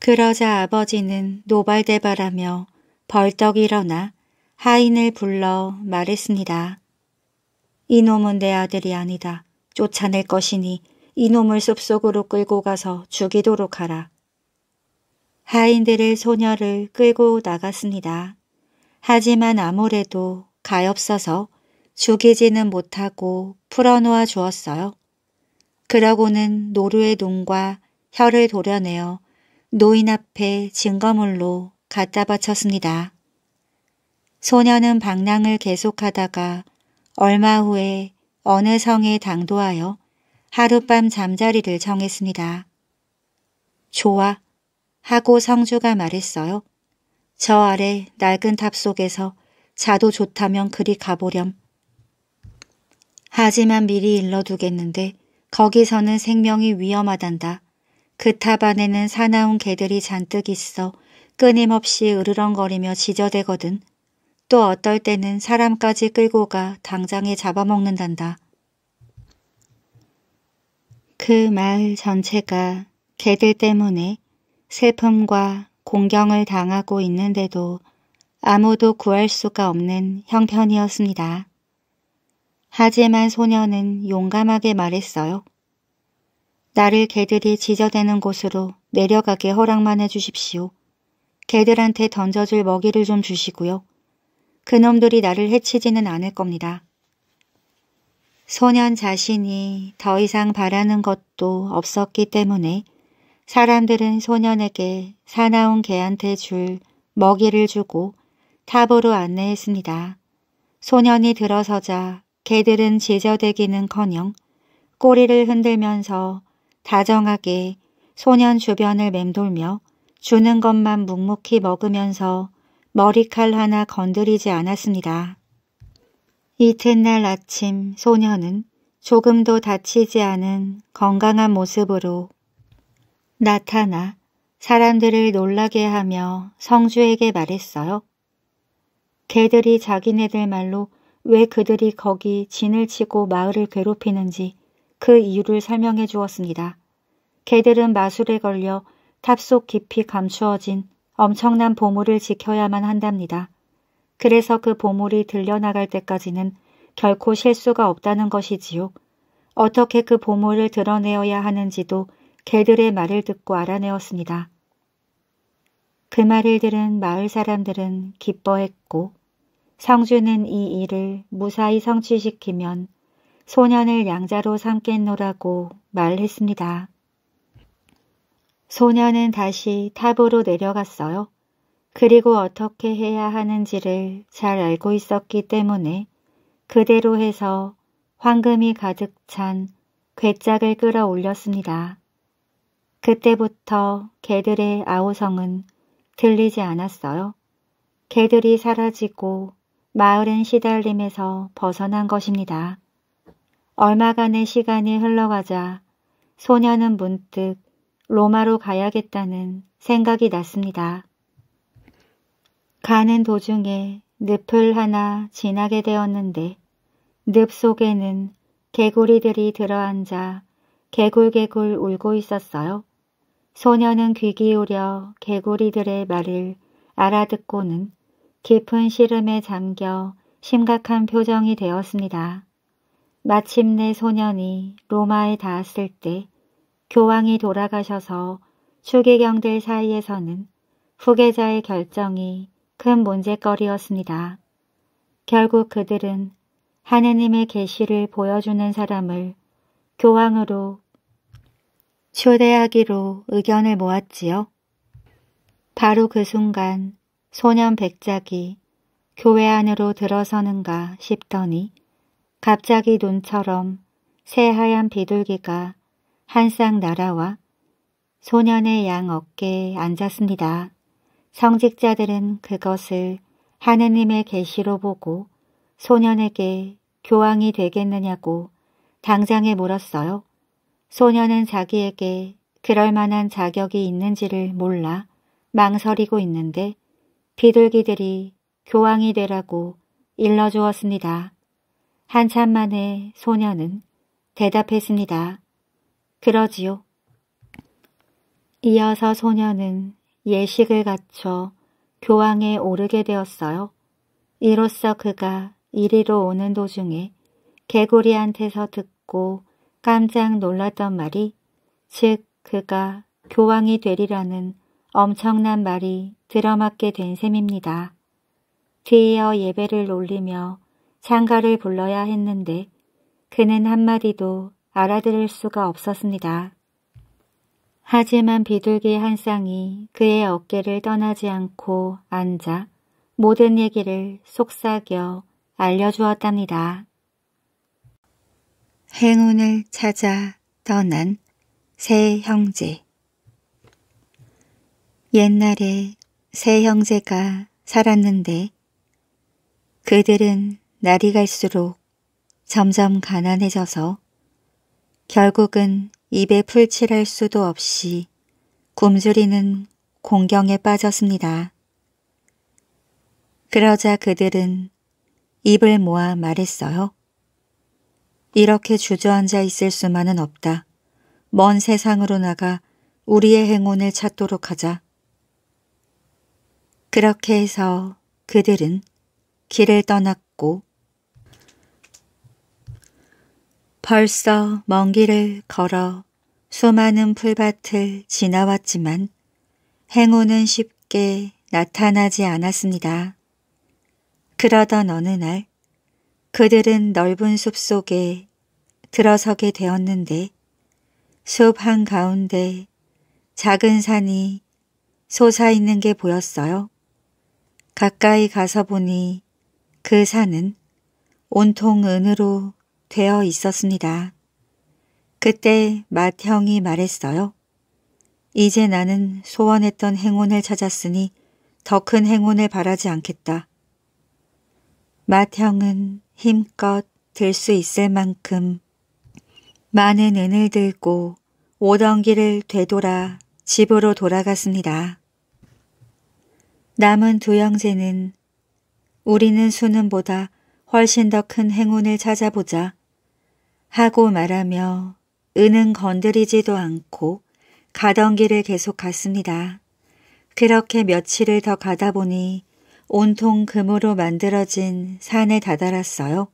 그러자 아버지는 노발대발하며 벌떡 일어나 하인을 불러 말했습니다. 이놈은 내 아들이 아니다. 쫓아낼 것이니 이놈을 숲속으로 끌고 가서 죽이도록 하라. 하인들을 소녀를 끌고 나갔습니다. 하지만 아무래도 가엾어서 죽이지는 못하고 풀어놓아 주었어요. 그러고는 노루의 눈과 혀를 도려내어 노인 앞에 증거물로 갖다 바쳤습니다. 소녀는 방랑을 계속하다가 얼마 후에 어느 성에 당도하여 하룻밤 잠자리를 정했습니다. 좋아 하고 성주가 말했어요. 저 아래 낡은 탑 속에서 자도 좋다면 그리 가보렴. 하지만 미리 일러두겠는데 거기서는 생명이 위험하단다. 그탑 안에는 사나운 개들이 잔뜩 있어 끊임없이 으르렁거리며 지저대거든. 또 어떨 때는 사람까지 끌고 가 당장에 잡아먹는단다. 그 마을 전체가 개들 때문에 슬픔과 공경을 당하고 있는데도 아무도 구할 수가 없는 형편이었습니다. 하지만 소녀는 용감하게 말했어요. 나를 개들이 지저대는 곳으로 내려가게 허락만 해주십시오. 개들한테 던져줄 먹이를 좀 주시고요. 그놈들이 나를 해치지는 않을 겁니다. 소년 자신이 더 이상 바라는 것도 없었기 때문에 사람들은 소년에게 사나운 개한테 줄 먹이를 주고 탑으로 안내했습니다. 소년이 들어서자 개들은 지저대기는커녕 꼬리를 흔들면서 다정하게 소년 주변을 맴돌며 주는 것만 묵묵히 먹으면서 머리칼 하나 건드리지 않았습니다. 이튿날 아침 소년은 조금도 다치지 않은 건강한 모습으로 나타나 사람들을 놀라게 하며 성주에게 말했어요. 개들이 자기네들 말로 왜 그들이 거기 진을 치고 마을을 괴롭히는지 그 이유를 설명해 주었습니다. 개들은 마술에 걸려 탑 속 깊이 감추어진 엄청난 보물을 지켜야만 한답니다. 그래서 그 보물이 들려나갈 때까지는 결코 실수가 없다는 것이지요. 어떻게 그 보물을 드러내어야 하는지도 개들의 말을 듣고 알아내었습니다. 그 말을 들은 마을 사람들은 기뻐했고 성주는 이 일을 무사히 성취시키면 소년을 양자로 삼겠노라고 말했습니다. 소년은 다시 탑으로 내려갔어요. 그리고 어떻게 해야 하는지를 잘 알고 있었기 때문에 그대로 해서 황금이 가득 찬 괴짝을 끌어올렸습니다. 그때부터 개들의 아우성은 들리지 않았어요. 개들이 사라지고 마을은 시달림에서 벗어난 것입니다. 얼마간의 시간이 흘러가자 소녀는 문득 로마로 가야겠다는 생각이 났습니다. 가는 도중에 늪을 하나 지나게 되었는데 늪 속에는 개구리들이 들어앉아 개굴개굴 울고 있었어요. 소녀는 귀 기울여 개구리들의 말을 알아듣고는 깊은 시름에 잠겨 심각한 표정이 되었습니다. 마침내 소년이 로마에 닿았을 때 교황이 돌아가셔서 추기경들 사이에서는 후계자의 결정이 큰 문제거리였습니다. 결국 그들은 하느님의 계시를 보여주는 사람을 교황으로 초대하기로 의견을 모았지요. 바로 그 순간 소년 백작이 교회 안으로 들어서는가 싶더니 갑자기 눈처럼 새하얀 비둘기가 한 쌍 날아와 소년의 양 어깨에 앉았습니다. 성직자들은 그것을 하느님의 계시로 보고 소년에게 교황이 되겠느냐고 당장에 물었어요. 소년은 자기에게 그럴 만한 자격이 있는지를 몰라 망설이고 있는데 비둘기들이 교황이 되라고 일러주었습니다. 한참 만에 소녀는 대답했습니다. 그러지요. 이어서 소녀는 예식을 갖춰 교황에 오르게 되었어요. 이로써 그가 이리로 오는 도중에 개구리한테서 듣고 깜짝 놀랐던 말이 즉 그가 교황이 되리라는 엄청난 말이 들어맞게 된 셈입니다. 뒤이어 예배를 올리며 장가를 불러야 했는데 그는 한마디도 알아들을 수가 없었습니다. 하지만 비둘기 한 쌍이 그의 어깨를 떠나지 않고 앉아 모든 얘기를 속삭여 알려주었답니다. 행운을 찾아 떠난 세 형제 옛날에 세 형제가 살았는데 그들은 날이 갈수록 점점 가난해져서 결국은 입에 풀칠할 수도 없이 굶주리는 공경에 빠졌습니다. 그러자 그들은 입을 모아 말했어요. 이렇게 주저앉아 있을 수만은 없다. 먼 세상으로 나가 우리의 행운을 찾도록 하자. 그렇게 해서 그들은 길을 떠났고 벌써 먼 길을 걸어 수많은 풀밭을 지나왔지만 행운은 쉽게 나타나지 않았습니다. 그러던 어느 날 그들은 넓은 숲속에 들어서게 되었는데 숲 한가운데 작은 산이 솟아있는 게 보였어요. 가까이 가서 보니 그 산은 온통 은으로 되어 있었습니다. 그때 마태형이 말했어요. 이제 나는 소원했던 행운을 찾았으니 더 큰 행운을 바라지 않겠다. 마태형은 힘껏 들 수 있을 만큼 많은 은을 들고 오던 길을 되돌아 집으로 돌아갔습니다. 남은 두 형제는 우리는 수능보다 훨씬 더 큰 행운을 찾아보자 하고 말하며 은은 건드리지도 않고 가던 길을 계속 갔습니다. 그렇게 며칠을 더 가다 보니 온통 금으로 만들어진 산에 다다랐어요.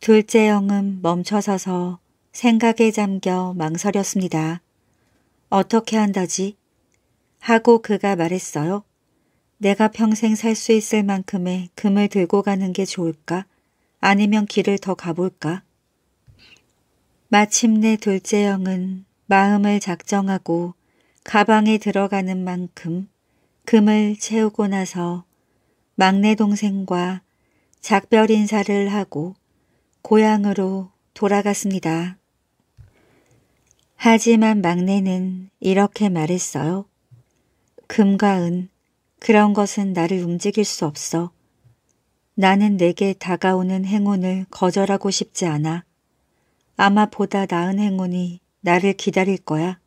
둘째 형은 멈춰서서 생각에 잠겨 망설였습니다. 어떻게 한다지? 하고 그가 말했어요. 내가 평생 살 수 있을 만큼의 금을 들고 가는 게 좋을까? 아니면 길을 더 가볼까? 마침내 둘째 형은 마음을 작정하고 가방에 들어가는 만큼 금을 채우고 나서 막내 동생과 작별 인사를 하고 고향으로 돌아갔습니다. 하지만 막내는 이렇게 말했어요. 금과 은, 그런 것은 나를 움직일 수 없어. 나는 내게 다가오는 행운을 거절하고 싶지 않아. 아마 보다 나은 행운이 나를 기다릴 거야.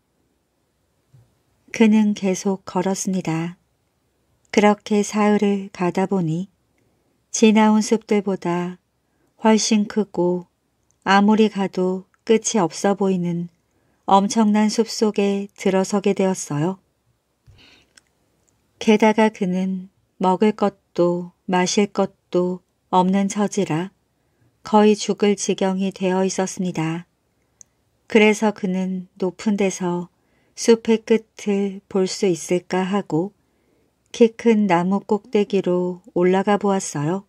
그는 계속 걸었습니다. 그렇게 사흘을 가다 보니 지나온 숲들보다 훨씬 크고 아무리 가도 끝이 없어 보이는 엄청난 숲속에 들어서게 되었어요. 게다가 그는 먹을 것도 마실 것도 없는 처지라 거의 죽을 지경이 되어 있었습니다. 그래서 그는 높은 데서 숲의 끝을 볼 수 있을까 하고 키 큰 나무 꼭대기로 올라가 보았어요.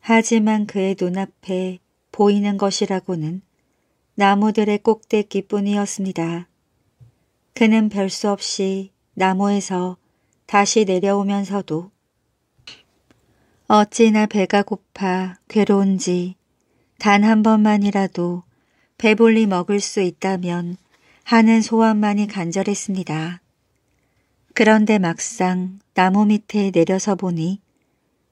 하지만 그의 눈앞에 보이는 것이라고는 나무들의 꼭대기뿐이었습니다. 그는 별수 없이 나무에서 다시 내려오면서도 어찌나 배가 고파 괴로운지 단 한 번만이라도 배불리 먹을 수 있다면 하는 소원만이 간절했습니다. 그런데 막상 나무 밑에 내려서 보니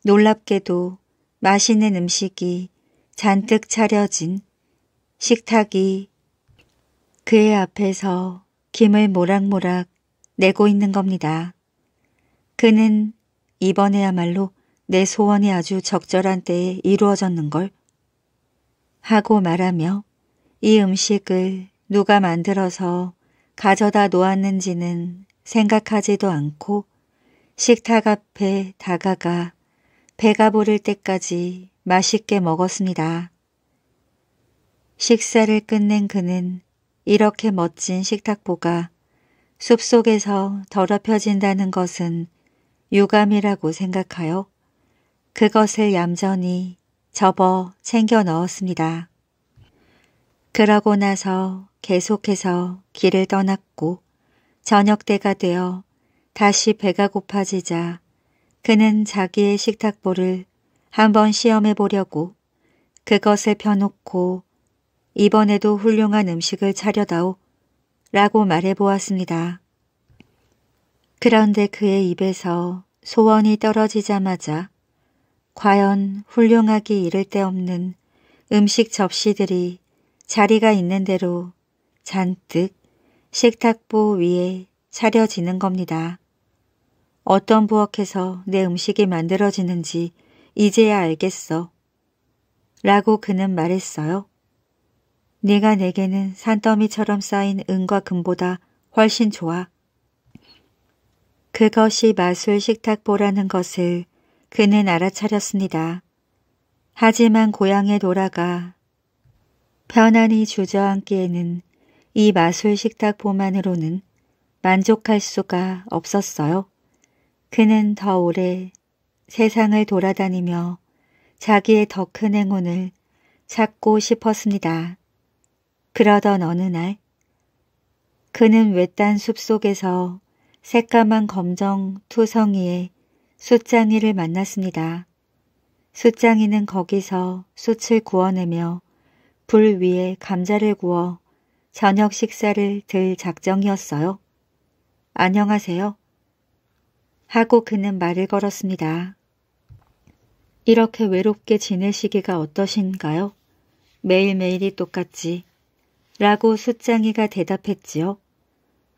놀랍게도 맛있는 음식이 잔뜩 차려진 식탁이 그의 앞에서 김을 모락모락 내고 있는 겁니다. 그는 이번에야말로 내 소원이 아주 적절한 때에 이루어졌는걸 하고 말하며 이 음식을 누가 만들어서 가져다 놓았는지는 생각하지도 않고 식탁 앞에 다가가 배가 부를 때까지 맛있게 먹었습니다. 식사를 끝낸 그는 이렇게 멋진 식탁보가 숲속에서 더럽혀진다는 것은 유감이라고 생각하여 그것을 얌전히 접어 챙겨 넣었습니다. 그러고 나서 계속해서 길을 떠났고 저녁 때가 되어 다시 배가 고파지자 그는 자기의 식탁보를 한번 시험해 보려고 그것을 펴놓고 이번에도 훌륭한 음식을 차려다오 라고 말해보았습니다. 그런데 그의 입에서 소원이 떨어지자마자 과연 훌륭하기 이를 데 없는 음식 접시들이 자리가 있는 대로 잔뜩 식탁보 위에 차려지는 겁니다. 어떤 부엌에서 내 음식이 만들어지는지 이제야 알겠어. 라고 그는 말했어요. 네가 내게는 산더미처럼 쌓인 은과 금보다 훨씬 좋아. 그것이 마술 식탁보라는 것을 그는 알아차렸습니다. 하지만 고향에 돌아가 편안히 주저앉기에는 이 마술 식탁 보만으로는 만족할 수가 없었어요. 그는 더 오래 세상을 돌아다니며 자기의 더 큰 행운을 찾고 싶었습니다. 그러던 어느 날 그는 외딴 숲속에서 새까만 검정 투성이에 숫장이를 만났습니다. 숫장이는 거기서 숯을 구워내며 불 위에 감자를 구워 저녁 식사를 들 작정이었어요. 안녕하세요. 하고 그는 말을 걸었습니다. 이렇게 외롭게 지낼 시기가 어떠신가요? 매일매일이 똑같지. 라고 숫장이가 대답했지요.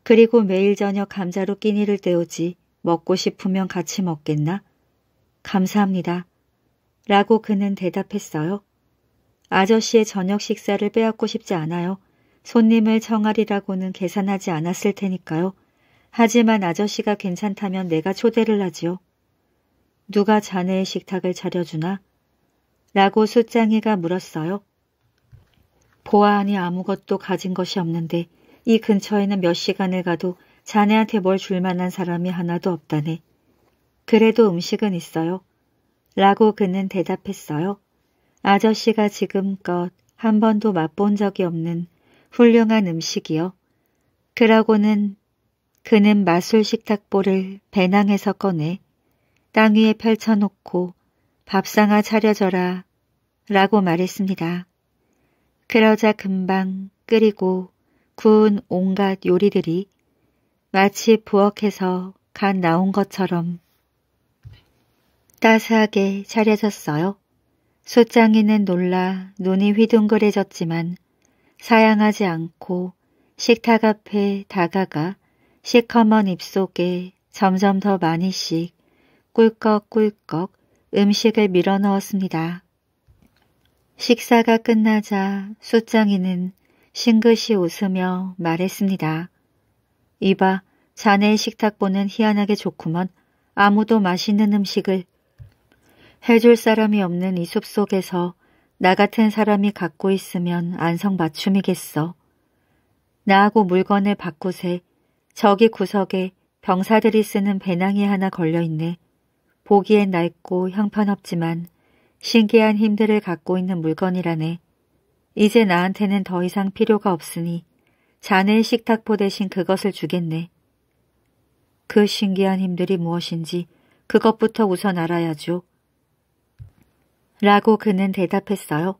그리고 매일 저녁 감자로 끼니를 때우지. 먹고 싶으면 같이 먹겠나? 감사합니다. 라고 그는 대답했어요. 아저씨의 저녁 식사를 빼앗고 싶지 않아요. 손님을 청하리라고는 계산하지 않았을 테니까요. 하지만 아저씨가 괜찮다면 내가 초대를 하지요. 누가 자네의 식탁을 차려주나? 라고 숫장이가 물었어요. 보아하니 아무것도 가진 것이 없는데 이 근처에는 몇 시간을 가도 자네한테 뭘 줄 만한 사람이 하나도 없다네. 그래도 음식은 있어요. 라고 그는 대답했어요. 아저씨가 지금껏 한 번도 맛본 적이 없는 훌륭한 음식이요. 그러고는 그는 마술 식탁보를 배낭에서 꺼내 땅 위에 펼쳐놓고 밥상아 차려줘라 라고 말했습니다. 그러자 금방 끓이고 구운 온갖 요리들이 마치 부엌에서 갓 나온 것처럼 따스하게 차려졌어요. 숫장이는 놀라 눈이 휘둥그레졌지만 사양하지 않고 식탁 앞에 다가가 시커먼 입속에 점점 더 많이씩 꿀꺽꿀꺽 음식을 밀어넣었습니다. 식사가 끝나자 숫장이는 싱긋이 웃으며 말했습니다. 이봐, 자네의 식탁 보는 희한하게 좋구먼. 아무도 맛있는 음식을 해줄 사람이 없는 이 숲속에서 나 같은 사람이 갖고 있으면 안성맞춤이겠어. 나하고 물건을 바꾸세. 저기 구석에 병사들이 쓰는 배낭이 하나 걸려있네. 보기엔 낡고 형편없지만 신기한 힘들을 갖고 있는 물건이라네. 이제 나한테는 더 이상 필요가 없으니 자네 의 식탁포 대신 그것을 주겠네. 그 신기한 힘들이 무엇인지 그것부터 우선 알아야죠. 라고 그는 대답했어요.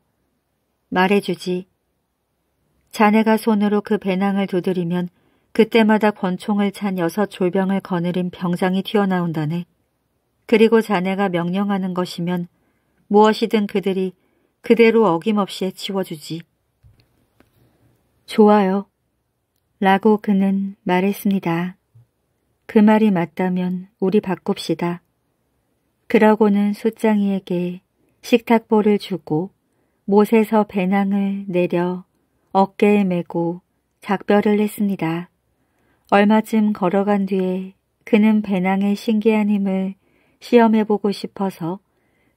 말해주지. 자네가 손으로 그 배낭을 두드리면 그때마다 권총을 찬 여섯 졸병을 거느린 병장이 튀어나온다네. 그리고 자네가 명령하는 것이면 무엇이든 그들이 그대로 어김없이 치워주지. 좋아요. 라고 그는 말했습니다. 그 말이 맞다면 우리 바꿉시다. 그러고는 숫장이에게 식탁보를 주고 못에서 배낭을 내려 어깨에 메고 작별을 했습니다. 얼마쯤 걸어간 뒤에 그는 배낭의 신기한 힘을 시험해보고 싶어서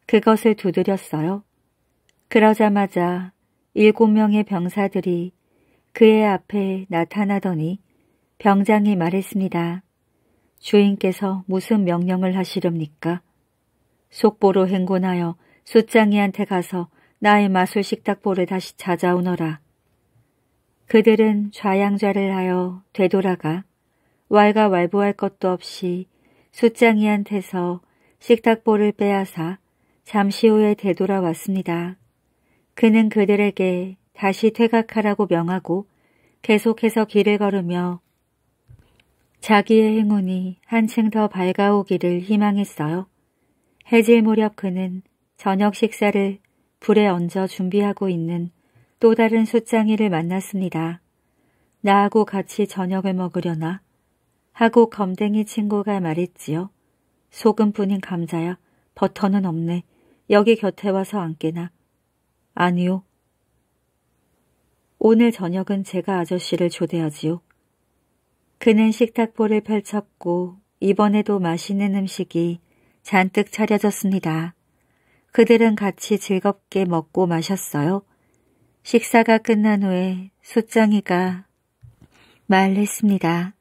그것을 두드렸어요. 그러자마자 일곱 명의 병사들이 그의 앞에 나타나더니 병장이 말했습니다. 주인께서 무슨 명령을 하시렵니까? 속보로 행군하여 숫장이한테 가서 나의 마술 식탁보를 다시 찾아오너라. 그들은 좌양좌를 하여 되돌아가 왈가 왈부할 것도 없이 숫장이한테서 식탁보를 빼앗아 잠시 후에 되돌아왔습니다. 그는 그들에게 다시 퇴각하라고 명하고 계속해서 길을 걸으며 자기의 행운이 한층 더 밝아오기를 희망했어요. 해질 무렵 그는 저녁 식사를 불에 얹어 준비하고 있는 또 다른 숫장이를 만났습니다. 나하고 같이 저녁을 먹으려나? 하고 검댕이 친구가 말했지요. 소금뿐인 감자야. 버터는 없네. 여기 곁에 와서 앉게나. 아니요. 오늘 저녁은 제가 아저씨를 초대하지요. 그는 식탁보를 펼쳤고 이번에도 맛있는 음식이 잔뜩 차려졌습니다. 그들은 같이 즐겁게 먹고 마셨어요. 식사가 끝난 후에 숫장이가 말했습니다.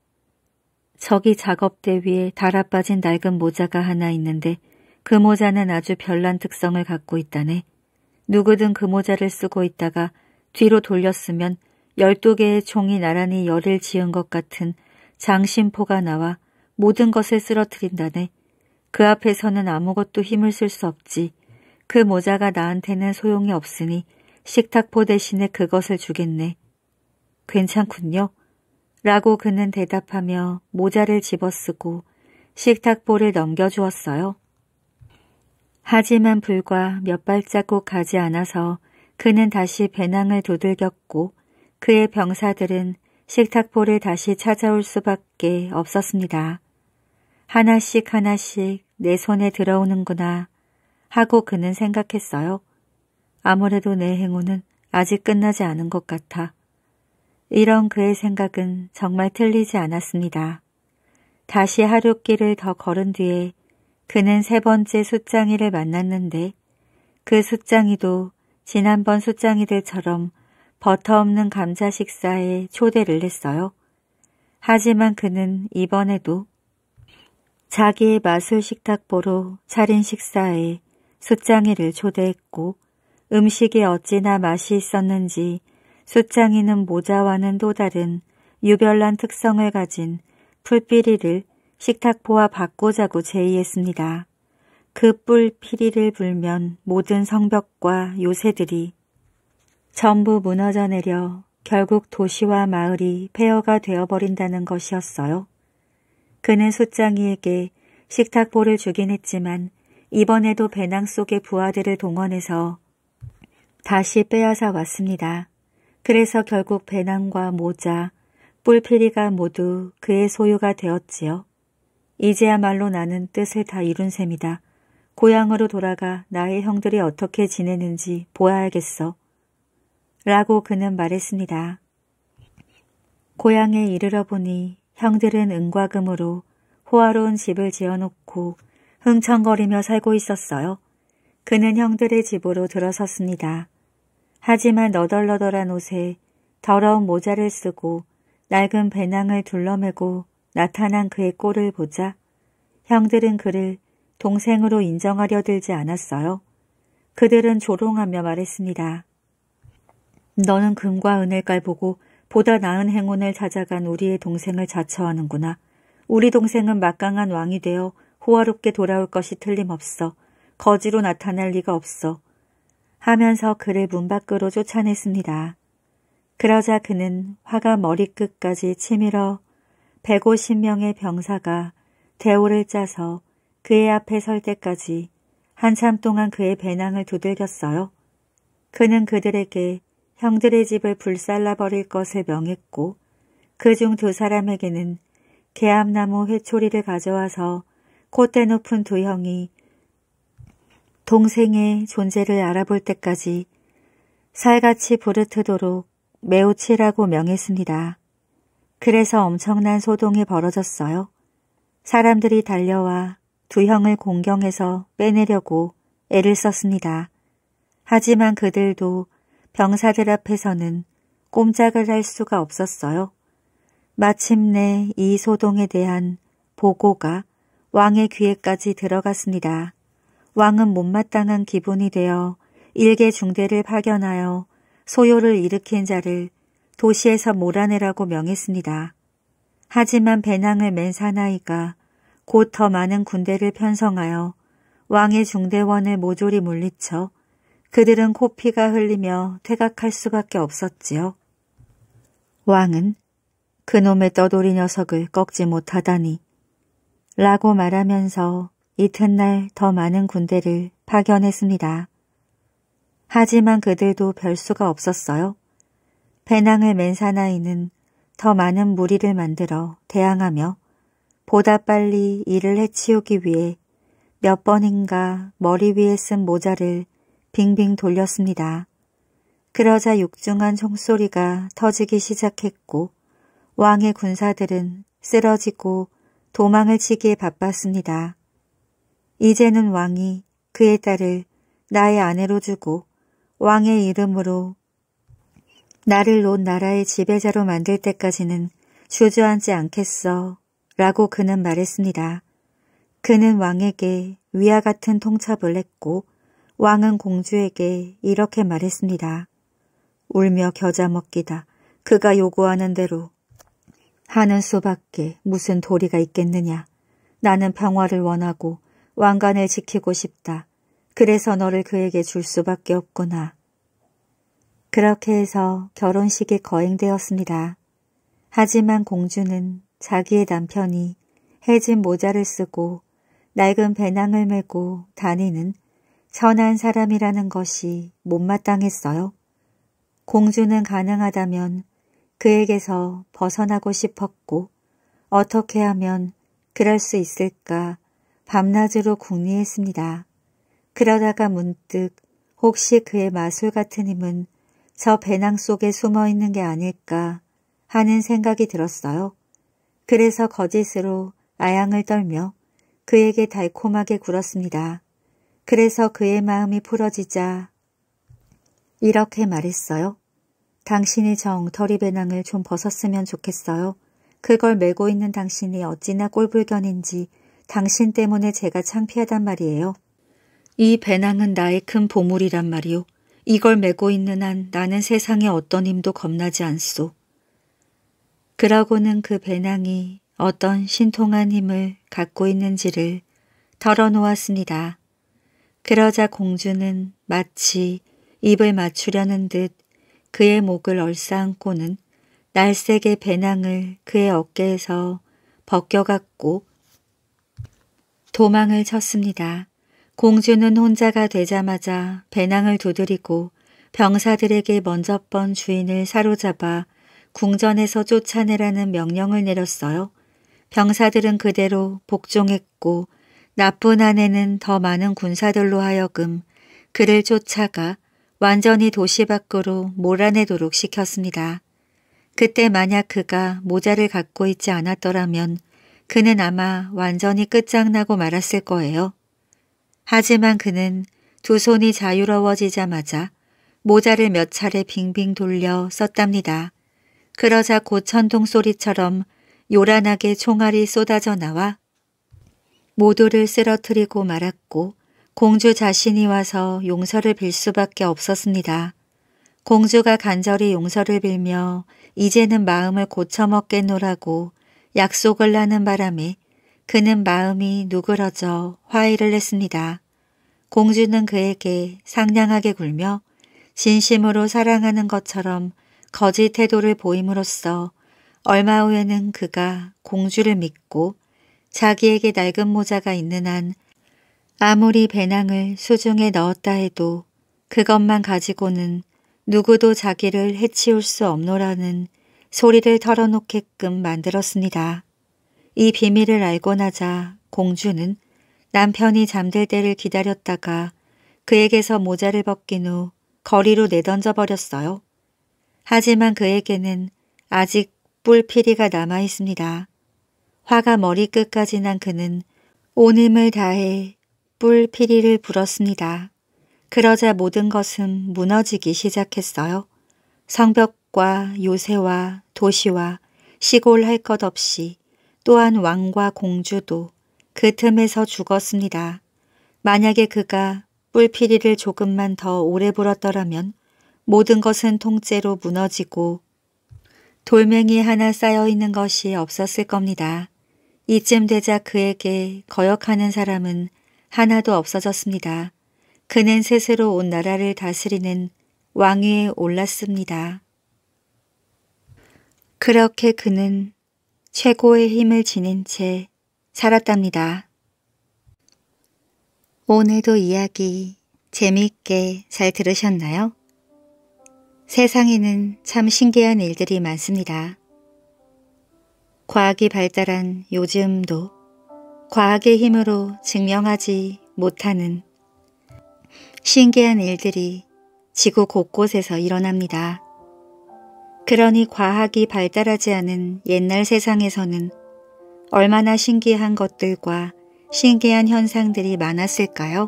저기 작업대 위에 달아빠진 낡은 모자가 하나 있는데 그 모자는 아주 별난 특성을 갖고 있다네. 누구든 그 모자를 쓰고 있다가 뒤로 돌렸으면 열두 개의 종이 나란히 열을 지은 것 같은 장신포가 나와 모든 것을 쓰러뜨린다네. 그 앞에서는 아무것도 힘을 쓸 수 없지. 그 모자가 나한테는 소용이 없으니 식탁포 대신에 그것을 주겠네. 괜찮군요. 라고 그는 대답하며 모자를 집어쓰고 식탁보를 넘겨주었어요. 하지만 불과 몇 발자국 가지 않아서 그는 다시 배낭을 두들겼고 그의 병사들은 식탁보를 다시 찾아올 수밖에 없었습니다. 하나씩 하나씩 내 손에 들어오는구나 하고 그는 생각했어요. 아무래도 내 행운은 아직 끝나지 않은 것 같아. 이런 그의 생각은 정말 틀리지 않았습니다. 다시 하루 길을 더 걸은 뒤에 그는 세 번째 숫장이를 만났는데 그 숫장이도 지난번 숫장이들처럼 버터 없는 감자 식사에 초대를 했어요. 하지만 그는 이번에도 자기의 마술 식탁보로 차린 식사에 숫장이를 초대했고 음식이 어찌나 맛이 있었는지 숫장이는 모자와는 또 다른 유별난 특성을 가진 풀비리를 식탁보와 바꾸자고 제의했습니다. 그뿔 피리를 불면 모든 성벽과 요새들이 전부 무너져 내려 결국 도시와 마을이 폐허가 되어버린다는 것이었어요. 그는 숫장이에게 식탁보를 주긴 했지만 이번에도 배낭 속의 부하들을 동원해서 다시 빼앗아 왔습니다. 그래서 결국 배낭과 모자, 뿔피리가 모두 그의 소유가 되었지요. 이제야말로 나는 뜻을 다 이룬 셈이다. 고향으로 돌아가 나의 형들이 어떻게 지내는지 보아야겠어. 라고 그는 말했습니다. 고향에 이르러 보니 형들은 은과금으로 호화로운 집을 지어놓고 흥청거리며 살고 있었어요. 그는 형들의 집으로 들어섰습니다. 하지만 너덜너덜한 옷에 더러운 모자를 쓰고 낡은 배낭을 둘러매고 나타난 그의 꼴을 보자 형들은 그를 동생으로 인정하려 들지 않았어요. 그들은 조롱하며 말했습니다. 너는 금과 은을 깔보고 보다 나은 행운을 찾아간 우리의 동생을 자처하는구나. 우리 동생은 막강한 왕이 되어 호화롭게 돌아올 것이 틀림없어. 거지로 나타날 리가 없어. 하면서 그를 문 밖으로 쫓아냈습니다. 그러자 그는 화가 머리끝까지 치밀어 150명의 병사가 대오를 짜서 그의 앞에 설 때까지 한참 동안 그의 배낭을 두들겼어요. 그는 그들에게 형들의 집을 불살라버릴 것을 명했고 그 중 두 사람에게는 개암나무 회초리를 가져와서 콧대 높은 두 형이 동생의 존재를 알아볼 때까지 살같이 부르트도록 매우 치라고 명했습니다. 그래서 엄청난 소동이 벌어졌어요. 사람들이 달려와 두 형을 공경해서 빼내려고 애를 썼습니다. 하지만 그들도 병사들 앞에서는 꼼짝을 할 수가 없었어요. 마침내 이 소동에 대한 보고가 왕의 귀에까지 들어갔습니다. 왕은 못마땅한 기분이 되어 일개 중대를 파견하여 소요를 일으킨 자를 도시에서 몰아내라고 명했습니다. 하지만 배낭을 맨 사나이가 곧더 많은 군대를 편성하여 왕의 중대원을 모조리 물리쳐 그들은 코피가 흘리며 퇴각할 수밖에 없었지요. 왕은 그놈의 떠돌이 녀석을 꺾지 못하다니 라고 말하면서 이튿날 더 많은 군대를 파견했습니다. 하지만 그들도 별 수가 없었어요. 배낭을 맨 사나이는 더 많은 무리를 만들어 대항하며 보다 빨리 일을 해치우기 위해 몇 번인가 머리 위에 쓴 모자를 빙빙 돌렸습니다. 그러자 육중한 총소리가 터지기 시작했고 왕의 군사들은 쓰러지고 도망을 치기에 바빴습니다. 이제는 왕이 그의 딸을 나의 아내로 주고 왕의 이름으로 나를 논 나라의 지배자로 만들 때까지는 주저앉지 않겠어 라고 그는 말했습니다. 그는 왕에게 위와 같은 통첩을 했고 왕은 공주에게 이렇게 말했습니다. 울며 겨자 먹기다. 그가 요구하는 대로 하는 수밖에 무슨 도리가 있겠느냐. 나는 평화를 원하고 왕관을 지키고 싶다. 그래서 너를 그에게 줄 수밖에 없구나. 그렇게 해서 결혼식이 거행되었습니다. 하지만 공주는 자기의 남편이 해진 모자를 쓰고 낡은 배낭을 메고 다니는 천한 사람이라는 것이 못마땅했어요. 공주는 가능하다면 그에게서 벗어나고 싶었고 어떻게 하면 그럴 수 있을까 밤낮으로 궁리했습니다. 그러다가 문득 혹시 그의 마술 같은 힘은 저 배낭 속에 숨어 있는 게 아닐까 하는 생각이 들었어요. 그래서 거짓으로 아양을 떨며 그에게 달콤하게 굴었습니다. 그래서 그의 마음이 풀어지자 이렇게 말했어요. 당신이 정 털이 배낭을 좀 벗었으면 좋겠어요. 그걸 메고 있는 당신이 어찌나 꼴불견인지 당신 때문에 제가 창피하단 말이에요. 이 배낭은 나의 큰 보물이란 말이오. 이걸 메고 있는 한 나는 세상에 어떤 힘도 겁나지 않소. 그러고는 그 배낭이 어떤 신통한 힘을 갖고 있는지를 털어놓았습니다. 그러자 공주는 마치 입을 맞추려는 듯 그의 목을 얼싸안고는 날색의 배낭을 그의 어깨에서 벗겨갔고 도망을 쳤습니다. 공주는 혼자가 되자마자 배낭을 두드리고 병사들에게 먼저 번 주인을 사로잡아 궁전에서 쫓아내라는 명령을 내렸어요. 병사들은 그대로 복종했고 나쁜 아내는 더 많은 군사들로 하여금 그를 쫓아가 완전히 도시 밖으로 몰아내도록 시켰습니다. 그때 만약 그가 모자를 갖고 있지 않았더라면 그는 아마 완전히 끝장나고 말았을 거예요. 하지만 그는 두 손이 자유로워지자마자 모자를 몇 차례 빙빙 돌려 썼답니다. 그러자 고천동 소리처럼 요란하게 총알이 쏟아져 나와 모두를 쓰러뜨리고 말았고 공주 자신이 와서 용서를 빌 수밖에 없었습니다. 공주가 간절히 용서를 빌며 이제는 마음을 고쳐먹겠노라고 약속을 하는 바람에 그는 마음이 누그러져 화해를 했습니다. 공주는 그에게 상냥하게 굴며 진심으로 사랑하는 것처럼 거짓 태도를 보임으로써 얼마 후에는 그가 공주를 믿고 자기에게 낡은 모자가 있는 한 아무리 배낭을 수중에 넣었다 해도 그것만 가지고는 누구도 자기를 해치울 수 없노라는 소리를 털어놓게끔 만들었습니다. 이 비밀을 알고 나자 공주는 남편이 잠들 때를 기다렸다가 그에게서 모자를 벗긴 후 거리로 내던져 버렸어요. 하지만 그에게는 아직 뿔피리가 남아 있습니다. 화가 머리끝까지 난 그는 온 힘을 다해 뿔피리를 불었습니다. 그러자 모든 것은 무너지기 시작했어요. 성벽과 요새와 도시와 시골 할 것 없이 또한 왕과 공주도 그 틈에서 죽었습니다. 만약에 그가 뿔피리를 조금만 더 오래 불었더라면 모든 것은 통째로 무너지고 돌멩이 하나 쌓여있는 것이 없었을 겁니다. 이쯤 되자 그에게 거역하는 사람은 하나도 없어졌습니다. 그는 스스로 온 나라를 다스리는 왕위에 올랐습니다. 그렇게 그는 최고의 힘을 지닌 채 살았답니다. 오늘도 이야기 재미있게 잘 들으셨나요? 세상에는 참 신기한 일들이 많습니다. 과학이 발달한 요즘도 과학의 힘으로 증명하지 못하는 신기한 일들이 지구 곳곳에서 일어납니다. 그러니 과학이 발달하지 않은 옛날 세상에서는 얼마나 신기한 것들과 신기한 현상들이 많았을까요?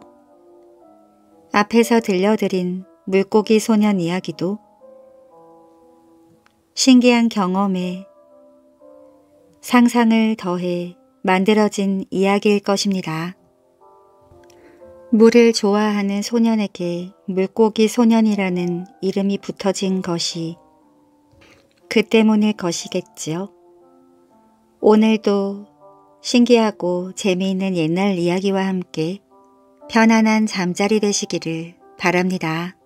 앞에서 들려드린 물고기 소년 이야기도 신기한 경험에 상상을 더해 만들어진 이야기일 것입니다. 물을 좋아하는 소년에게 물고기 소년이라는 이름이 붙어진 것이 그 때문일 것이겠지요. 오늘도 신기하고 재미있는 옛날 이야기와 함께 편안한 잠자리 되시기를 바랍니다.